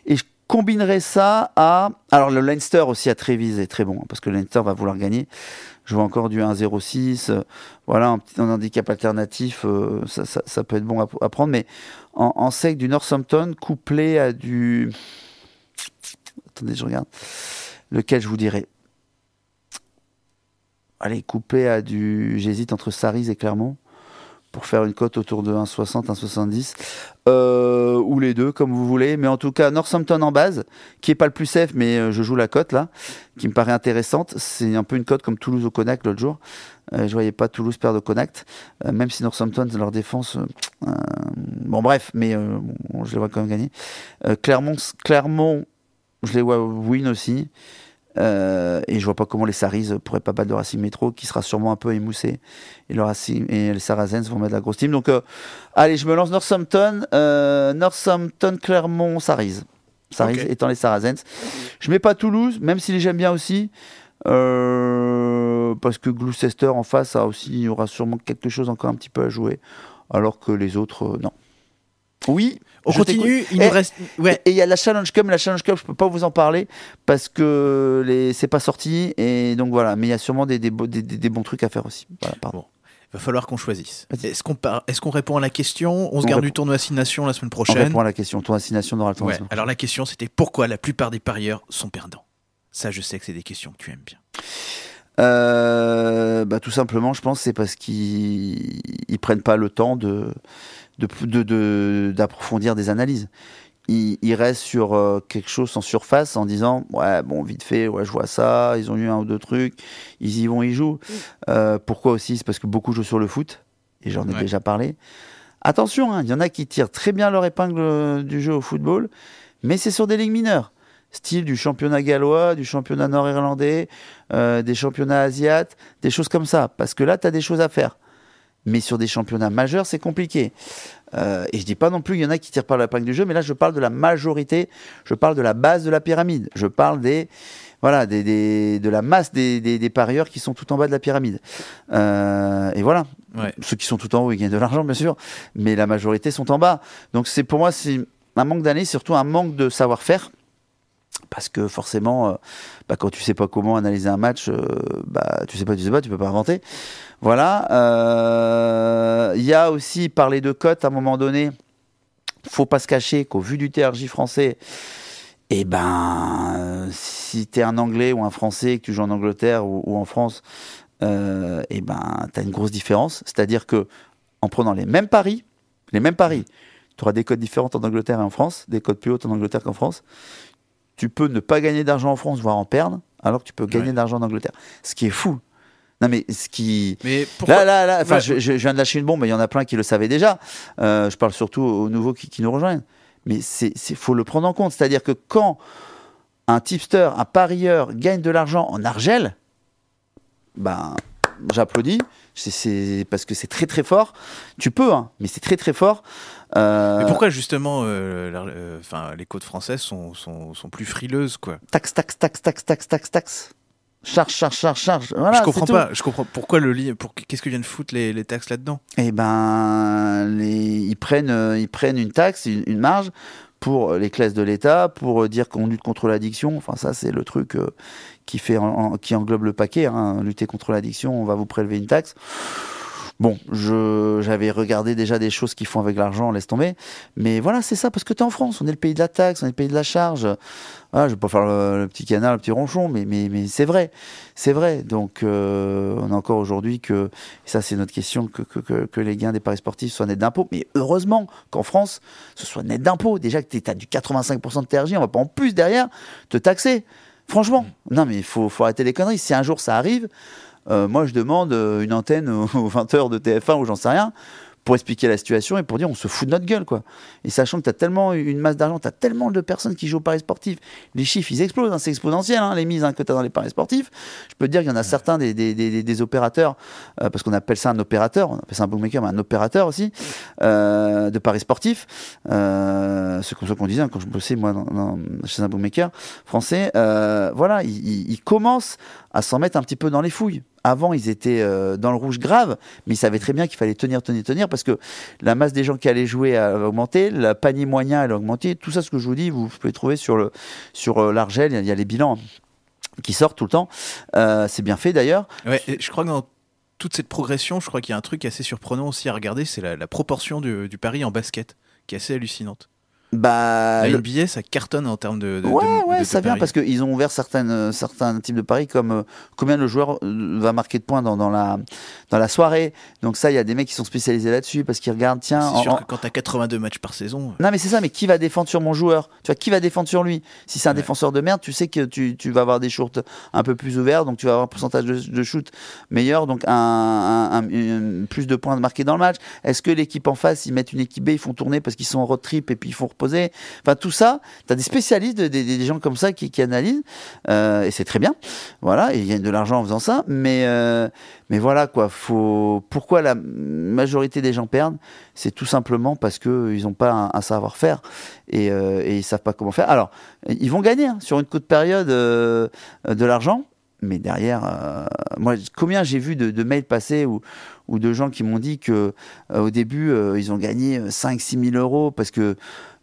Et je combinerais ça à alors le Leinster aussi à Trévise est très bon hein, parce que le Leinster va vouloir gagner je vois encore du 1,06. Euh, voilà, un petit un handicap alternatif, euh, ça, peut être bon à, prendre. Mais en, sec, du Northampton couplé à du. Attendez, je regarde. Lequel je vous dirais Allez, couplé à du. J'hésite entre Saris et Clermont pour faire une cote autour de 1,60, 1,70, euh, ou les deux, comme vous voulez. Mais en tout cas, Northampton en base, qui n'est pas le plus safe, mais euh, je joue la cote là, qui me paraît intéressante. C'est un peu une cote comme Toulouse au Connacht l'autre jour. je euh, je voyais pas Toulouse perdre au Connacht, même si Northampton, leur défense. bon, bref, mais je les vois quand même gagner. Clermont, Clermont, je les vois win aussi. Euh, et je vois pas comment les Saris pourraient pas battre le Racing Métro, qui sera sûrement un peu émoussé. Et le Racing et les Sarazens vont mettre la grosse team. Donc, euh, allez, je me lance Northampton, euh, Northampton, Clermont, Saris. Saris étant les Sarazens. Je mets pas Toulouse, même si les j'aime bien aussi. parce que Gloucester en face a aussi, il y aura sûrement quelque chose encore un petit peu à jouer, alors que les autres, non. Oui. On continue, il nous eh, reste. Et il y a la Challenge Cup, la Challenge Cup, je peux pas vous en parler parce que les... n'est pas sorti. Et donc voilà, mais il y a sûrement des, bons trucs à faire aussi. Il va falloir qu'on choisisse. Est-ce qu'on répond à la question On se garde du tournoi Assination la semaine prochaine. On répond à la question. Tournoi Assination dans le Alors la question, c'était pourquoi la plupart des parieurs sont perdants Ça, je sais que c'est des questions que tu aimes bien. Euh, bah, tout simplement, je pense, c'est parce qu'ils ne prennent pas le temps de d'approfondir de, de, des analyses. Il, reste sur euh, quelque chose en surface en disant ouais bon vite fait ouais je vois ça ils ont eu un ou deux trucs ils y vont ils jouent euh, pourquoi aussi c'est parce que beaucoup jouent sur le foot et j'en ai déjà parlé attention hein, il y en a qui tirent très bien leur épingle euh, du jeu au football mais c'est sur des ligues mineures style du championnat gallois, du championnat nord-irlandais, des championnats asiates, des choses comme ça. Parce que là, tu as des choses à faire mais sur des championnats majeurs, c'est compliqué. Euh, et je dis pas non plus, il y en a qui tirent par la plaque du jeu, mais là, je parle de la majorité, je parle de la base de la pyramide, je parle des, voilà, des, des de la masse des, des, parieurs qui sont tout en bas de la pyramide. Euh, et voilà, ceux qui sont tout en haut, ils gagnent de l'argent, bien sûr, mais la majorité sont en bas. Donc c'est pour moi, c'est un manque d'années, surtout un manque de savoir-faire. Parce que forcément, euh, bah, quand tu sais pas comment analyser un match, bah, tu sais pas, tu sais pas, tu peux pas inventer. Voilà. Il euh, y a aussi, parler de cotes, à un moment donné, faut pas se cacher qu'au vu du TRJ français, eh ben, si tu es un Anglais ou un Français, que tu joues en Angleterre ou, en France, euh, eh ben, tu as une grosse différence. C'est-à-dire que en prenant les mêmes paris, les mêmes paris, tu auras des codes différentes en Angleterre et en France, des cotes plus hautes en Angleterre qu'en France. Tu peux ne pas gagner d'argent en France, voire en perdre, alors que tu peux gagner d'argent en Angleterre. Ce qui est fou. Non, mais ce qui. Mais là, là, là, enfin, je, viens de lâcher une bombe, mais il y en a plein qui le savaient déjà. Euh, je parle surtout aux nouveaux qui, nous rejoignent. Mais il faut le prendre en compte. C'est-à-dire que quand un tipster, un parieur gagne de l'argent en argel, ben, j'applaudis. C'est parce que c'est très très fort. Tu peux, hein, mais c'est très très fort. Euh, mais pourquoi justement, euh, les côtes françaises sont, sont, sont, plus frileuses, quoi Tax, tax, tax, tax, tax, tax, tax charge, charge, charge, charge. je comprends pas. Je comprends pourquoi le lit. Pour qu'est-ce que viennent foutre les, taxes là-dedans Eh ben, les, ils prennent, euh, ils prennent une taxe, une, marge pour euh, les classes de l'État, pour euh, dire qu'on lutte contre l'addiction. Enfin, ça, c'est le truc qui fait, qui englobe le paquet. Hein. Lutter contre l'addiction, on va vous prélever une taxe. Bon, j'avais regardé déjà des choses qu'ils font avec l'argent, laisse tomber. Mais voilà, c'est ça, parce que tu es en France, on est le pays de la taxe, on est le pays de la charge. Voilà, ah, je vais pas faire le, petit canard, le petit ronchon, mais, mais, mais c'est vrai, c'est vrai. Donc, euh, on a encore aujourd'hui que, ça c'est notre question, que, que, que, les gains des paris sportifs soient nets d'impôts. Mais heureusement qu'en France, ce soit net d'impôts. Déjà que tu as du 85% de TRJ, on va pas en plus derrière te taxer. Franchement, mmh. non mais il faut, faut arrêter les conneries. Si un jour ça arrive, euh, moi je demande euh, une antenne aux 20 [laughs] heures de TF1 ou j'en sais rien pour expliquer la situation et pour dire on se fout de notre gueule quoi. Et sachant que tu as tellement une masse d'argent, tu as tellement de personnes qui jouent au paris Sportif les chiffres ils explosent, hein, c'est exponentiel hein, les mises hein, que tu as dans les paris sportifs. Je peux te dire qu'il y en a certains des, des, des, opérateurs, euh, parce qu'on appelle ça un opérateur, on appelle ça un bookmaker, mais un opérateur aussi, de paris Sportif Euh, c'est comme ça qu'on disait hein, quand je bossais moi chez un bookmaker français. voilà, ils il, commencent à s'en mettre un petit peu dans les fouilles avant, ils étaient euh, dans le rouge grave, mais ils savaient très bien qu'il fallait tenir, tenir, tenir, parce que la masse des gens qui allaient jouer a augmenté, la panier moyen a augmenté. Tout ça, ce que je vous dis, vous pouvez trouver sur le sur euh, l'Argel. Il y, a les bilans qui sortent tout le temps. Euh, c'est bien fait d'ailleurs. Ouais, je crois que dans toute cette progression, je crois qu'il y a un truc assez surprenant aussi à regarder, c'est la, proportion du pari en basket, qui est assez hallucinante. Bah, la NBA, ça cartonne en termes de. ouais, ouais, ça vient parce qu'ils ont ouvert certaines, euh, certains types de paris comme euh, combien le joueur euh, va marquer de points dans, la, dans la soirée. Donc, ça, il y a des mecs qui sont spécialisés là-dessus parce qu'ils regardent, tiens. C'est sûr que quand t'as 82 matchs par saison. Non, mais c'est ça, mais qui va défendre sur mon joueur Tu vois, qui va défendre sur lui Si c'est un défenseur de merde, tu sais que tu, vas avoir des shorts un peu plus ouverts, donc tu vas avoir un pourcentage de, shoot meilleur, donc un, plus de points marqués dans le match. Est-ce que l'équipe en face, ils mettent une équipe B, ils font tourner parce qu'ils sont en road trip et puis ils font Enfin, tout ça, tu as des spécialistes, des, gens comme ça qui, analysent, euh, et c'est très bien. Voilà, ils gagnent de l'argent en faisant ça, mais, euh, mais voilà quoi. Faut... Pourquoi la majorité des gens perdent C'est tout simplement parce qu'ils n'ont pas un, savoir-faire et, euh, et, ils savent pas comment faire. Alors, ils vont gagner hein, sur une courte période euh, de l'argent, mais derrière, moi, combien j'ai vu de, mails passer ou, ou de gens qui m'ont dit que au début, ils ont gagné 5-6 000 euros parce que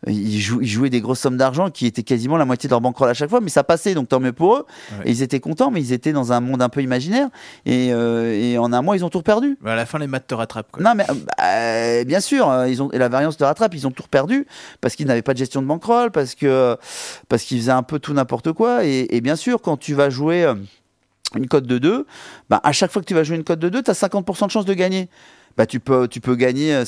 ils, jouaient des grosses sommes d'argent qui étaient quasiment la moitié de leur bankroll à chaque fois, mais ça passait, donc tant mieux pour eux. ils étaient contents, mais ils étaient dans un monde un peu imaginaire. Et, euh, en un mois, ils ont tout perdu. Bah, à la fin, les maths te rattrapent. Non, mais euh, bah, bien sûr, hein, ils ont, et la variance te rattrape. Ils ont tout perdu parce qu'ils n'avaient pas de gestion de bankroll, parce que parce qu'ils faisaient un peu tout n'importe quoi. Et, bien sûr, quand tu vas jouer euh, une cote de 2, bah, à chaque fois que tu vas jouer une cote de 2, tu as 50% de chance de gagner bah, tu, peux, tu, peux gagner, euh,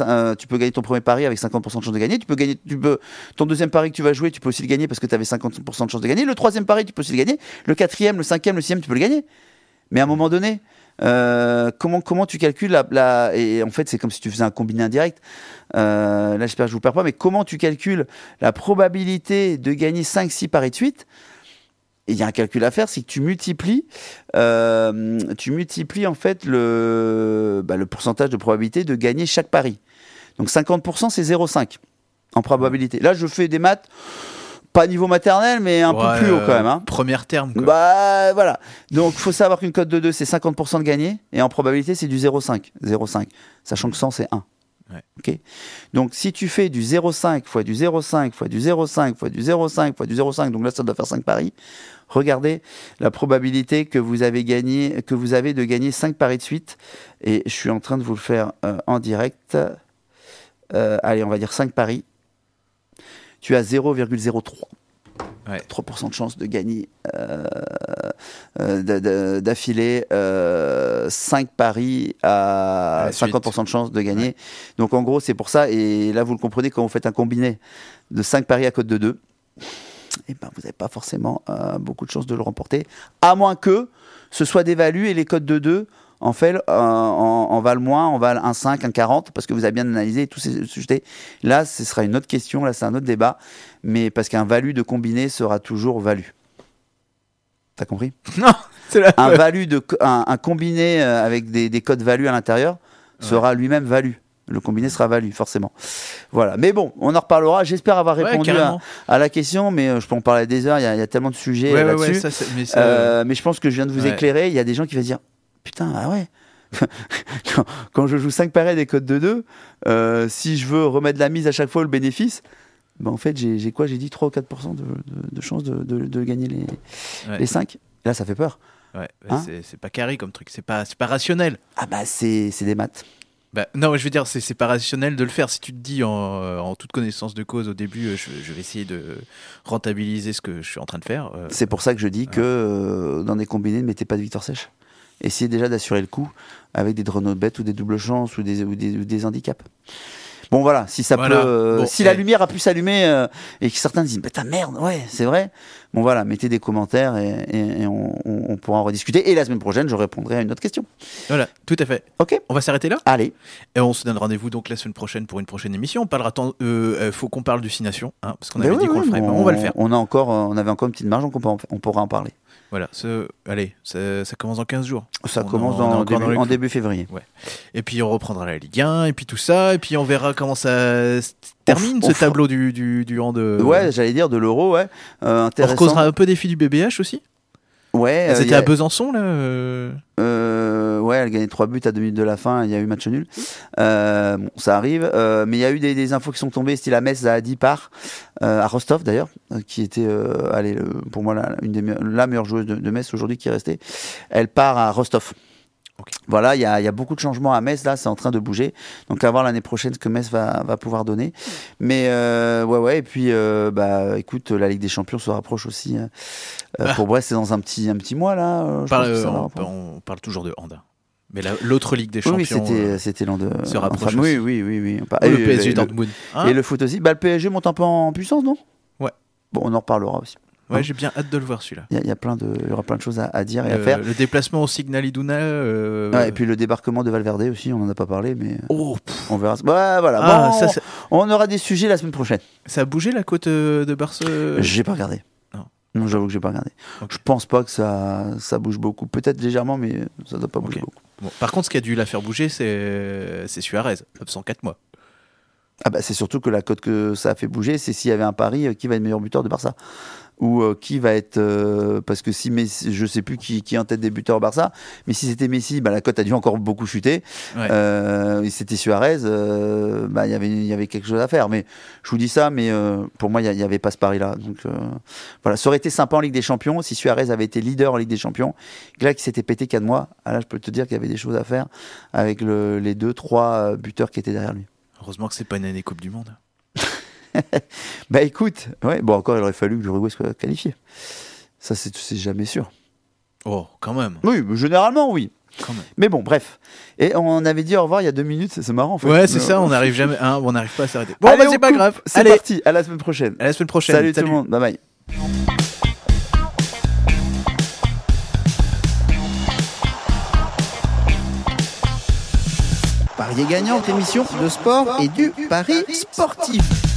euh, tu peux gagner ton premier pari avec 50% de chance de gagner. Tu peux gagner tu peux, ton deuxième pari que tu vas jouer, tu peux aussi le gagner parce que tu avais 50% de chance de gagner. Le troisième pari, tu peux aussi le gagner. Le quatrième, le cinquième, le sixième, tu peux le gagner. Mais à un moment donné, euh, comment, comment tu calcules la, la et en fait c'est comme si tu faisais un combiné indirect. là j'espère que je vous perds pas, mais comment tu calcules la probabilité de gagner 5-6 paris de suite il y a un calcul à faire, c'est que tu multiplies, euh, tu multiplies en fait le, bah, le pourcentage de probabilité de gagner chaque pari. Donc 50%, c'est 0,5 en probabilité. Là, je fais des maths pas niveau maternel, mais un peu plus haut quand même. Hein. Première terme. Quoi. Bah voilà. Donc faut savoir qu'une cote de 2, c'est 50% de gagner et en probabilité, c'est du 0,5. 0,5. Sachant que 100, c'est 1. donc si tu fais du 0,5 fois du 0,5 fois du 0,5 fois du 0,5 fois du 0,5, donc là, ça doit faire 5 paris, Regardez la probabilité que vous avez, de gagner 5 paris de suite. Et je suis en train de vous le faire euh, en direct. Euh, allez, on va dire 5 paris. Tu as 0,03. 3% de chance de gagner euh, d'affiler 5 paris à, 50% de chance de gagner. Donc en gros, c'est pour ça. Et là, vous le comprenez quand vous faites un combiné de 5 paris à cote de 2. Eh ben, vous n'avez pas forcément euh, beaucoup de chances de le remporter, à moins que ce soit des values et les codes de 2 en fait, euh, en, valent moins, en valent un 40, parce que vous avez bien analysé tous ces sujets. Là, ce sera une autre question, là, c'est un autre débat, mais parce qu'un value de combiné sera toujours value. T'as compris [laughs] Non un, de, un, combiné euh, avec des, codes value à l'intérieur sera lui-même value le combiné sera valu, forcément. Voilà. Mais bon, on en reparlera. J'espère avoir répondu à, la question, mais euh, je peux en parler des heures. Il y, a tellement de sujets là-dessus. Euh, mais, je pense que je viens de vous éclairer. Il y a des gens qui vont dire Putain, ah ouais. [laughs] quand, je joue 5 parades des codes de 2, euh, si je veux remettre la mise à chaque fois le bénéfice, ben en fait, j'ai quoi J'ai dit 3 ou 4% de, de, chance de, gagner les, 5. Là, ça fait peur. Hein c'est pas carré comme truc, c'est pas, pas rationnel. Ah bah c'est des maths. Bah, non, je veux dire, c'est pas rationnel de le faire. Si tu te dis en, euh, toute connaissance de cause au début, euh, je, vais essayer de rentabiliser ce que je suis en train de faire. Euh, c'est pour ça que je dis que dans des combinés, ne mettez pas de victoire sèche. Essayez déjà d'assurer le coup avec des de bêtes ou des doubles chances ou des, des, ou des handicaps. Bon voilà, si ça euh, si la lumière a pu s'allumer euh, et que certains disent, ta merde, ouais, c'est vrai. Bon voilà, mettez des commentaires et, on, pourra en rediscuter. Et la semaine prochaine, je répondrai à une autre question. Voilà, tout à fait. Ok. On va s'arrêter là. Allez. Et on se donne rendez-vous donc la semaine prochaine pour une prochaine émission. On parlera tant. Euh, faut qu'on parle du hein, parce qu'on avait dit qu'on le ferait. On, va le faire. On a encore, on avait encore une petite marge, donc on pourra en parler. Voilà, ce, allez, ça, commence dans 15 jours. Ça commence en, début, en, début, février. Ouais. Et puis on reprendra la Ligue 1, et puis tout ça, et puis on verra comment ça termine ce tableau du, du, du de. Euh, ouais, j'allais dire de l'euro, ouais. Euh, on causera un peu des filles du BBH aussi Ouais. Ah, euh, c'était a... à Besançon, là euh euh, Ouais, elle gagnait 3 buts à 2 minutes de la fin, il y a eu match nul. bon, ça arrive. mais il y a eu des, infos qui sont tombées, style la Metz, à part, à Rostov d'ailleurs, qui était, allez, pour moi, la, une des, la meilleure joueuse de, de Metz aujourd'hui qui est restée. Elle part à Rostov. Voilà, il y, a beaucoup de changements à Metz, là, c'est en train de bouger. Donc, à voir l'année prochaine ce que Metz va, pouvoir donner. Mais, euh, ouais, ouais, et puis, euh, bah, écoute, la Ligue des Champions se rapproche aussi. Euh, bah. Pour Brest, c'est dans un petit, un petit mois, là. on, parle toujours de Handa. Mais l'autre Ligue des Champions. Oui, c'était l'an Se rapproche. oui, oui, oui. oui. Oh, et, le PSG et, Le, et le foot aussi. Bah, le PSG monte un peu en puissance, non Ouais. Bon, on en reparlera aussi. Ouais, hein j'ai bien hâte de le voir celui-là. Il y, a plein de, y aura plein de choses à, dire et à euh, faire. Le déplacement au Signal Iduna. Euh, ah, et puis le débarquement de Valverde aussi, on n'en a pas parlé, mais euh, oh, on verra. Bah, voilà. Ah, on aura des sujets la semaine prochaine. Ça a bougé la côte de Barce J'ai pas regardé. Non, j'avoue que j'ai pas regardé. Je pense pas que ça, ça bouge beaucoup. Peut-être légèrement, mais ça doit pas bouger beaucoup. par contre, ce qui a dû la faire bouger, c'est Suarez, absent 4 mois. Ah bah, c'est surtout que la cote que ça a fait bouger, c'est s'il y avait un pari, euh, qui va être meilleur buteur de Barça ou euh, qui va être euh, parce que si Messi, je sais plus qui, qui est en tête des buteurs au Barça, mais si c'était Messi, bah, la cote a dû encore beaucoup chuter. Ouais. c'était Suarez, bah, y il y avait quelque chose à faire. Mais je vous dis ça, mais pour moi il n'y avait pas ce pari là. Donc voilà, ça aurait été sympa en Ligue des Champions si Suarez avait été leader en Ligue des Champions. Là qui s'était pété 4 mois, ah là je peux te dire qu'il y avait des choses à faire avec les deux trois buteurs qui étaient derrière lui. Heureusement que c'est pas une année Coupe du Monde. [laughs] bah écoute, ouais, bon encore il aurait fallu que l'Uruguay soit qualifié. Ça c'est jamais sûr. Oh, quand même. Oui, généralement oui. Mais bon, bref. Et on avait dit au revoir il y a deux minutes, c'est marrant en Ouais, c'est ça, euh, on n'arrive jamais, hein, on n'arrive pas à s'arrêter. Bon, bah, c'est pas grave. C'est parti, à la semaine prochaine. À la semaine prochaine. Salut. tout le monde, bye bye. gagnants de émission de sport et du pari sportif.